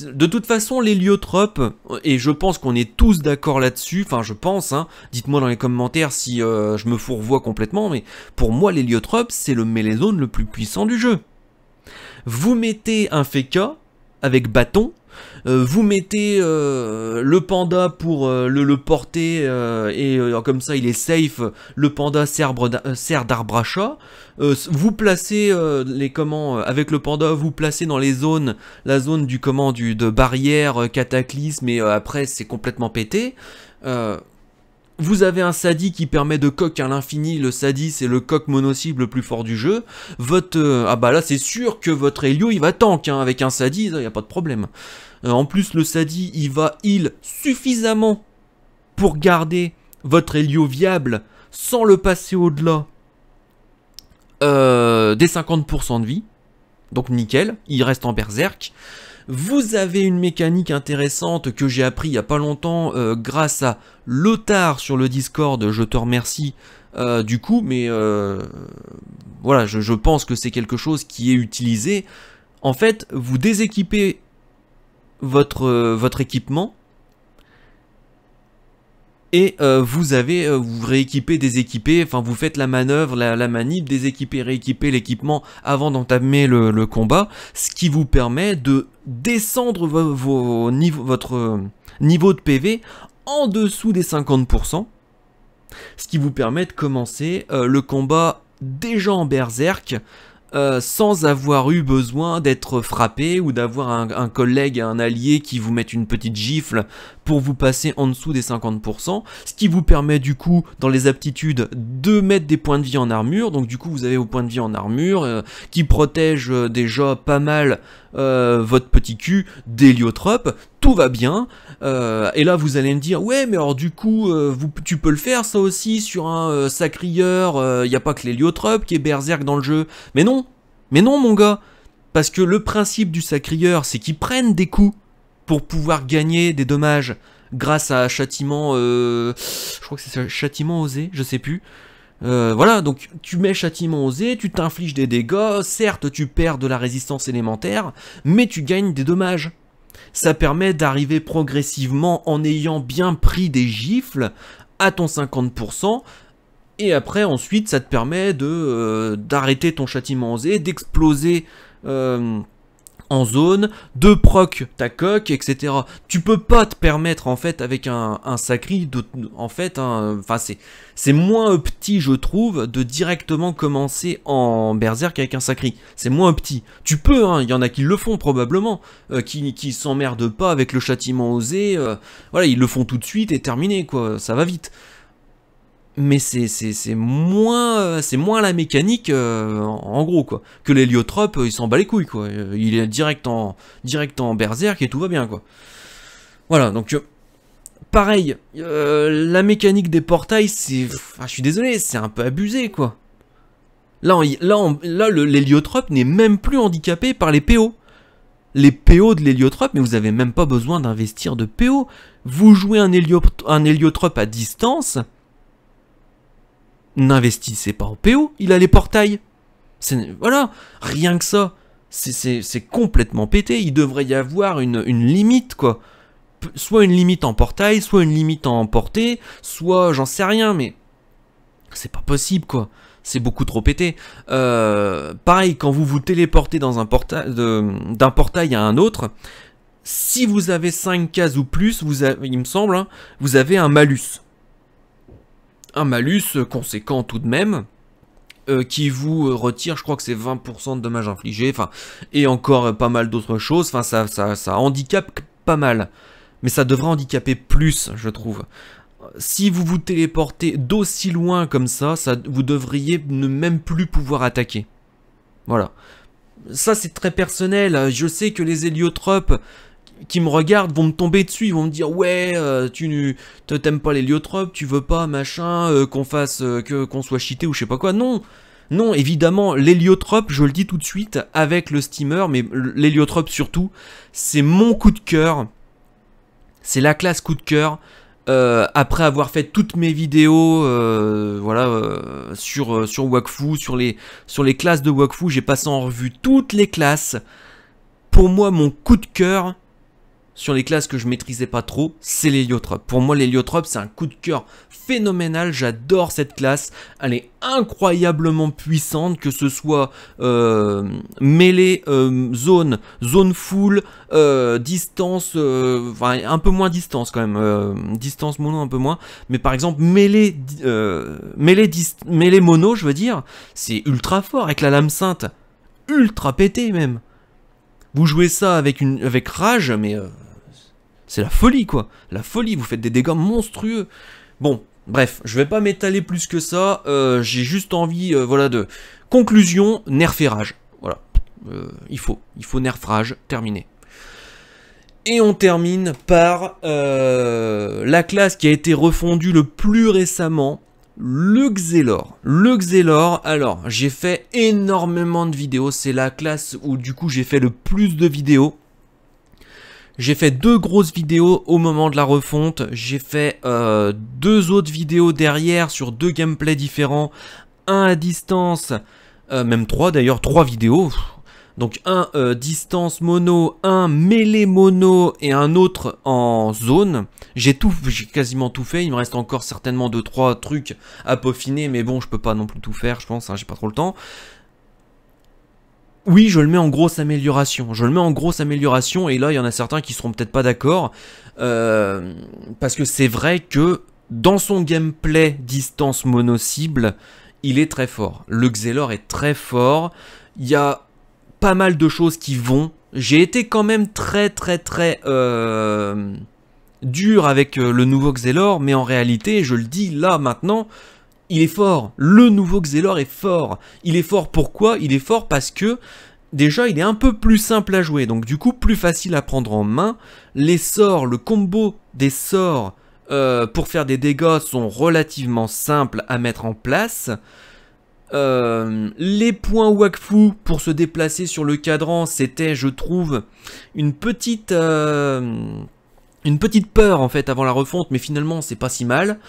De toute façon, l'héliotrope, et je pense qu'on est tous d'accord là-dessus, enfin je pense, hein, dites-moi dans les commentaires si euh, je me fourvoie complètement, mais pour moi l'héliotrope, c'est le mélézone zone le plus puissant du jeu vous mettez un Feka avec bâton, euh, vous mettez euh, le panda pour euh, le, porter et comme ça il est safe, le panda sert d'arbre à chat, vous placez les comment avec le panda, vous placez dans les zones, la zone du command du de barrière, cataclysme et après c'est complètement pété. Vous avez un Sadi qui permet de coq à l'infini, le Sadi c'est le coq monocible le plus fort du jeu. Votre... Euh, ah bah là c'est sûr que votre Helio il va tank, hein, avec un Sadi il n'y a pas de problème. Euh, en plus le Sadi il va heal suffisamment pour garder votre Helio viable sans le passer au-delà euh, des 50% de vie. Donc nickel, il reste en berserk. Vous avez une mécanique intéressante que j'ai appris il n'y a pas longtemps euh, grâce à Lothar sur le Discord, je te remercie euh, du coup, mais euh, voilà, je, je pense que c'est quelque chose qui est utilisé. En fait, vous déséquipez votre, votre équipement et euh, vous avez, euh, vous rééquipez, déséquipez, enfin vous faites la manœuvre, la, la manip, déséquipez, rééquipez l'équipement avant d'entamer le, combat, ce qui vous permet de descendre votre euh, niveau de PV en dessous des 50%, ce qui vous permet de commencer le combat déjà en berserk, euh, sans avoir eu besoin d'être frappé ou d'avoir un, collègue, un allié qui vous mette une petite gifle pour vous passer en dessous des 50%, ce qui vous permet du coup dans les aptitudes de mettre des points de vie en armure, donc du coup vous avez vos points de vie en armure euh, qui protège euh, déjà pas mal votre petit cul d'héliotrope, va bien. Euh, et là, vous allez me dire, ouais, mais alors du coup, euh, tu peux le faire ça aussi sur un euh, sacrieur, il n'y a pas que l'héliotrope qui est berserk dans le jeu. Mais non, mais non, mon gars, parce que le principe du sacrieur, c'est qu'ils prennent des coups pour pouvoir gagner des dommages grâce à châtiment, je crois que c'est châtiment osé, je sais plus. voilà, donc tu mets châtiment osé, tu t'infliges des dégâts, certes tu perds de la résistance élémentaire, mais tu gagnes des dommages. Ça permet d'arriver progressivement en ayant bien pris des gifles à ton 50%, et après ensuite ça te permet de euh, d'arrêter ton châtiment osé, d'exploser euh, en zone, de proc ta coque, etc. Tu peux pas te permettre en fait avec un, un sacri en fait, enfin c'est moins petit je trouve de directement commencer en berserk avec un sacri. C'est moins petit. Tu peux, hein, il y en a qui le font probablement, euh, qui qui s'emmerdent pas avec le châtiment osé. Euh, voilà, ils le font tout de suite et terminé quoi. Ça va vite mais c'est moins euh, c'est moins la mécanique euh, en gros quoi que l'héliotrope euh, il s'en bat les couilles quoi il est direct en direct en berserk et tout va bien quoi voilà donc pareil la mécanique des portails c'est ah, je suis désolé c'est un peu abusé quoi là là l'héliotrope n'est même plus handicapé par les PO les PO de l'héliotrope, mais vous n'avez même pas besoin d'investir de PO. Vous jouez un, un héliotrope à distance, n'investissez pas en PO, il a les portails. Voilà, rien que ça. C'est complètement pété, il devrait y avoir une, limite, quoi. soit une limite en portail, soit une limite en portée, soit j'en sais rien, mais c'est pas possible, quoi. C'est beaucoup trop pété. Euh, pareil, quand vous vous téléportez d'un un portail à un autre, si vous avez 5 cases ou plus, vous il me semble, hein, vous avez un malus un malus euh, conséquent tout de même. Euh, qui vous euh, retire, je crois que c'est 20% de dommages infligés, enfin, et encore pas mal d'autres choses, enfin, ça, ça, handicape pas mal. Mais ça devrait handicaper plus, je trouve si vous vous téléportez d'aussi loin comme ça, ça, vous devriez ne même plus pouvoir attaquer. Voilà. Ça, c'est très personnel. Je sais que les héliotropes, qui me regardent vont me tomber dessus, ils vont me dire ouais, euh, tu t'aimes pas les liotropes, tu veux pas machin, euh, qu'on fasse, euh, que qu'on soit cheaté ou je sais pas quoi. Non, non, évidemment, l'héliotrope, je le dis tout de suite, avec le steamer, mais l'héliotrope surtout, c'est mon coup de cœur, c'est la classe coup de cœur. après avoir fait toutes mes vidéos, voilà, sur sur Wakfu, sur les sur les classes de Wakfu, j'ai passé en revue toutes les classes. Pour moi, mon coup de cœur, sur les classes que je maîtrisais pas trop, c'est l'héliotrope. Pour moi, l'héliotrope, c'est un coup de cœur phénoménal. J'adore cette classe. Elle est incroyablement puissante, que ce soit euh, mêlée, euh, zone, zone full, euh, distance, enfin un peu moins distance quand même, distance mono un peu moins, mais par exemple mêlée, mêlée, mêlée mono, je veux dire, c'est ultra fort avec la lame sainte, ultra pété même. Vous jouez ça avec, une, avec rage, mais euh, c'est la folie, quoi. La folie, vous faites des dégâts monstrueux. Bon, bref, je vais pas m'étaler plus que ça. Euh, j'ai juste envie, euh, voilà, de... Conclusion, nerf et rage. Voilà. il faut. Il faut nerf rage. Terminé. Et on termine par la classe qui a été refondue le plus récemment. Le Xelor. Le Xelor, alors j'ai fait énormément de vidéos, c'est la classe où du coup j'ai fait le plus de vidéos. J'ai fait deux grosses vidéos au moment de la refonte, j'ai fait euh, deux autres vidéos derrière sur deux gameplays différents, un à distance, euh, même trois d'ailleurs, trois vidéos, donc un euh, distance mono, un mêlée mono et un autre en zone. J'ai tout, j'ai quasiment tout fait. Il me reste encore certainement 2-3 trucs à peaufiner, mais bon, je peux pas non plus tout faire, je pense, hein, j'ai pas trop le temps. Oui, je le mets en grosse amélioration. Je le mets en grosse amélioration, et là, il y en a certains qui seront peut-être pas d'accord. Euh, parce que c'est vrai que dans son gameplay distance mono-cible, il est très fort. Le Xelor est très fort. Il y a pas mal de choses qui vont. J'ai été quand même très très très euh, dur avec euh, le nouveau Xelor, mais en réalité, je le dis là maintenant, il est fort. Le nouveau Xelor est fort. Il est fort pourquoi Il est fort parce que déjà il est un peu plus simple à jouer, donc du coup plus facile à prendre en main. Les sorts, le combo des sorts euh, pour faire des dégâts sont relativement simples à mettre en place. Euh, les points Wakfu pour se déplacer sur le cadran, c'était, je trouve, une petite, euh, une petite peur en fait avant la refonte, mais finalement c'est pas si mal.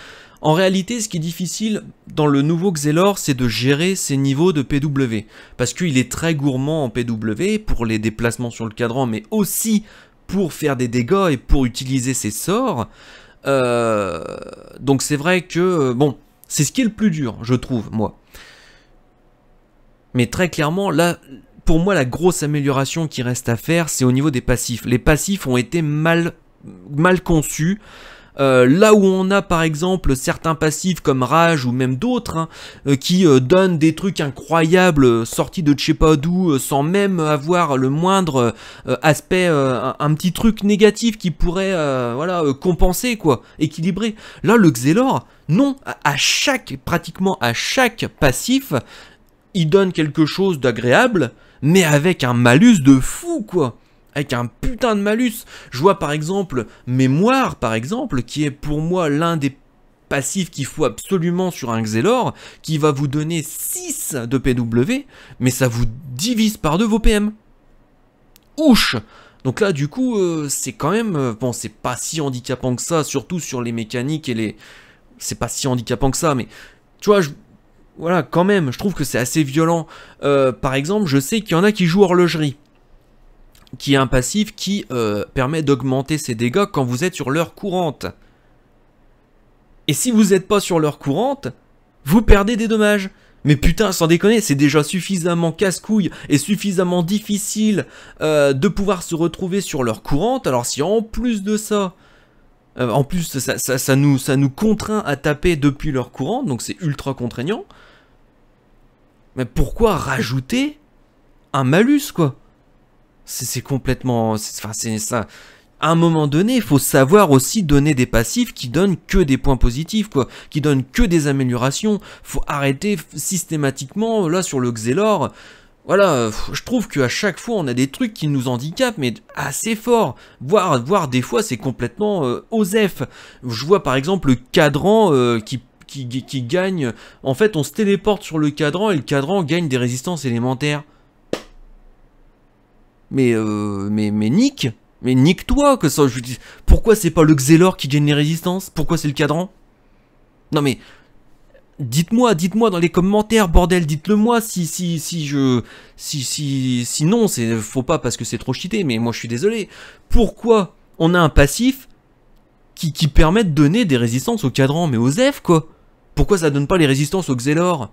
En réalité, ce qui est difficile dans le nouveau Xelor, c'est de gérer ses niveaux de PW, parce qu'il est très gourmand en PW pour les déplacements sur le cadran, mais aussi pour faire des dégâts et pour utiliser ses sorts. Euh, donc c'est vrai que bon, c'est ce qui est le plus dur, je trouve, moi. Mais très clairement, là, pour moi, la grosse amélioration qui reste à faire, c'est au niveau des passifs. Les passifs ont été mal, mal conçus. Euh, là où on a par exemple certains passifs comme Rage ou même d'autres hein, euh, qui euh, donnent des trucs incroyables sortis de je sans même avoir le moindre aspect, un, petit truc négatif qui pourrait voilà, compenser quoi, équilibrer. Là le Xelor, non, à chaque, pratiquement à chaque passif, il donne quelque chose d'agréable, mais avec un malus de fou, quoi avec un putain de malus. Je vois par exemple Mémoire, par exemple, qui est pour moi l'un des passifs qu'il faut absolument sur un Xelor, qui va vous donner 6 de PW, mais ça vous divise par 2 vos PM. Ouch donc là, du coup, euh, c'est quand même... Euh, bon, c'est pas si handicapant que ça, surtout sur les mécaniques et les... C'est pas si handicapant que ça, mais... Tu vois, je, voilà, quand même, je trouve que c'est assez violent. Euh, par exemple, je sais qu'il y en a qui jouent horlogerie, qui est un passif qui euh, permet d'augmenter ses dégâts quand vous êtes sur l'heure courante. Et si vous n'êtes pas sur l'heure courante, vous perdez des dommages. Mais putain, sans déconner, c'est déjà suffisamment casse-couille et suffisamment difficile euh, de pouvoir se retrouver sur l'heure courante. Alors si en plus de ça, en plus ça, nous, ça nous contraint à taper depuis leur courante, donc c'est ultra contraignant. Mais pourquoi rajouter un malus, quoi C'est complètement... Enfin, c'est ça... À un moment donné, il faut savoir aussi donner des passifs qui donnent que des points positifs, quoi, qui donnent que des améliorations. Faut arrêter systématiquement, là, sur le Xelor. Voilà, je trouve qu'à chaque fois, on a des trucs qui nous handicapent, mais assez fort. Voire, voire des fois, c'est complètement euh, Je vois par exemple le cadran euh, qui qui, qui gagne... En fait, on se téléporte sur le cadran et le cadran gagne des résistances élémentaires. Mais, euh, mais, mais nique Mais Nick toi que ça je dis, Pourquoi c'est pas le Xelor qui gagne les résistances Pourquoi c'est le cadran Non mais... Dites-moi, dites-moi dans les commentaires, bordel, dites-le moi si, si, si je... Si, si, sinon c'est... Faut pas parce que c'est trop cheaté, mais moi je suis désolé. Pourquoi on a un passif qui, qui permet de donner des résistances au cadran, mais aux F, quoi pourquoi ça donne pas les résistances au Xelor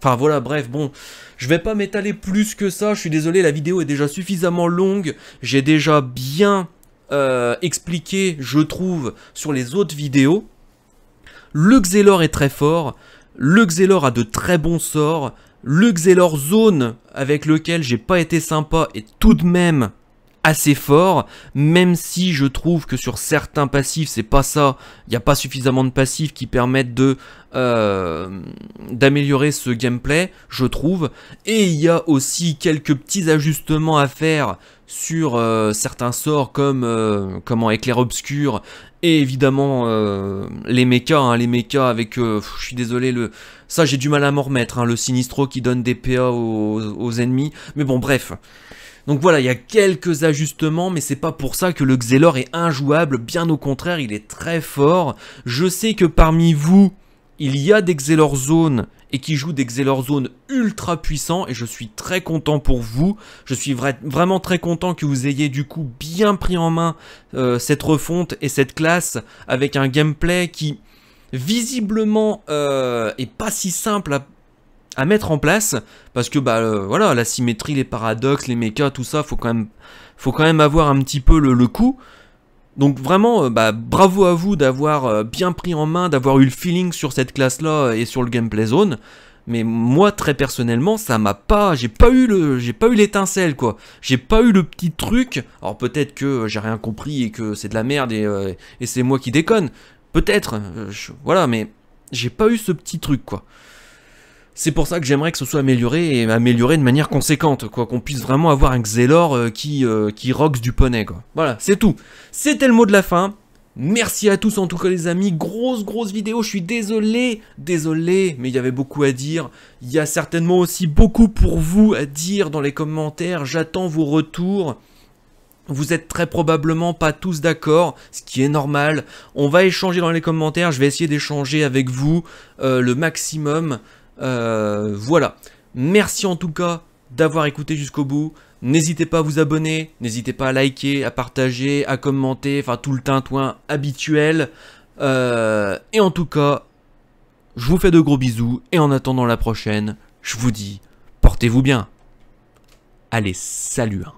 Enfin voilà, bref, bon, je vais pas m'étaler plus que ça, je suis désolé, la vidéo est déjà suffisamment longue, j'ai déjà bien euh, expliqué, je trouve, sur les autres vidéos. Le Xelor est très fort, le Xelor a de très bons sorts, le Xelor Zone, avec lequel j'ai pas été sympa, est tout de même assez fort, même si je trouve que sur certains passifs, c'est pas ça, il n'y a pas suffisamment de passifs qui permettent de euh, d'améliorer ce gameplay, je trouve. Et il y a aussi quelques petits ajustements à faire sur euh, certains sorts comme euh, comment éclair obscur et évidemment euh, les mechas, hein. les mechas avec, je suis désolé le, ça j'ai du mal à m'en remettre, hein, le sinistro qui donne des PA aux ennemis, mais bon bref. Donc voilà, il y a quelques ajustements, mais c'est pas pour ça que le Xelor est injouable, bien au contraire, il est très fort. Je sais que parmi vous, il y a des Xelor Zone et qui jouent des Xelor Zone ultra puissants et je suis très content pour vous. Je suis vraiment très content que vous ayez du coup bien pris en main euh, cette refonte et cette classe avec un gameplay qui visiblement euh, est pas si simple à à mettre en place parce que bah euh, voilà la symétrie les paradoxes les mechas tout ça faut quand même faut quand même avoir un petit peu le, le coup donc vraiment euh, bah bravo à vous d'avoir euh, bien pris en main d'avoir eu le feeling sur cette classe là et sur le gameplay zone mais moi très personnellement ça m'a pas j'ai pas eu le j'ai pas eu l'étincelle quoi j'ai pas eu le petit truc alors peut-être que j'ai rien compris et que c'est de la merde et, et c'est moi qui déconne peut-être voilà mais j'ai pas eu ce petit truc quoi c'est pour ça que j'aimerais que ce soit amélioré et amélioré de manière conséquente, quoi, qu'on puisse vraiment avoir un Xelor euh, euh, qui, roxe qui rocks du poney, quoi. Voilà, c'est tout. C'était le mot de la fin. Merci à tous en tout cas les amis, grosse grosse vidéo, je suis désolé, désolé, mais il y avait beaucoup à dire. Il y a certainement aussi beaucoup pour vous à dire dans les commentaires, j'attends vos retours. Vous êtes très probablement pas tous d'accord, ce qui est normal. On va échanger dans les commentaires, je vais essayer d'échanger avec vous euh, le maximum. Euh, voilà. Merci en tout cas d'avoir écouté jusqu'au bout. N'hésitez pas à vous abonner, n'hésitez pas à liker, à partager, à commenter, enfin tout le tintouin habituel. Euh, et en tout cas, je vous fais de gros bisous et en attendant la prochaine, je vous dis, portez-vous bien. Allez, salut. Hein.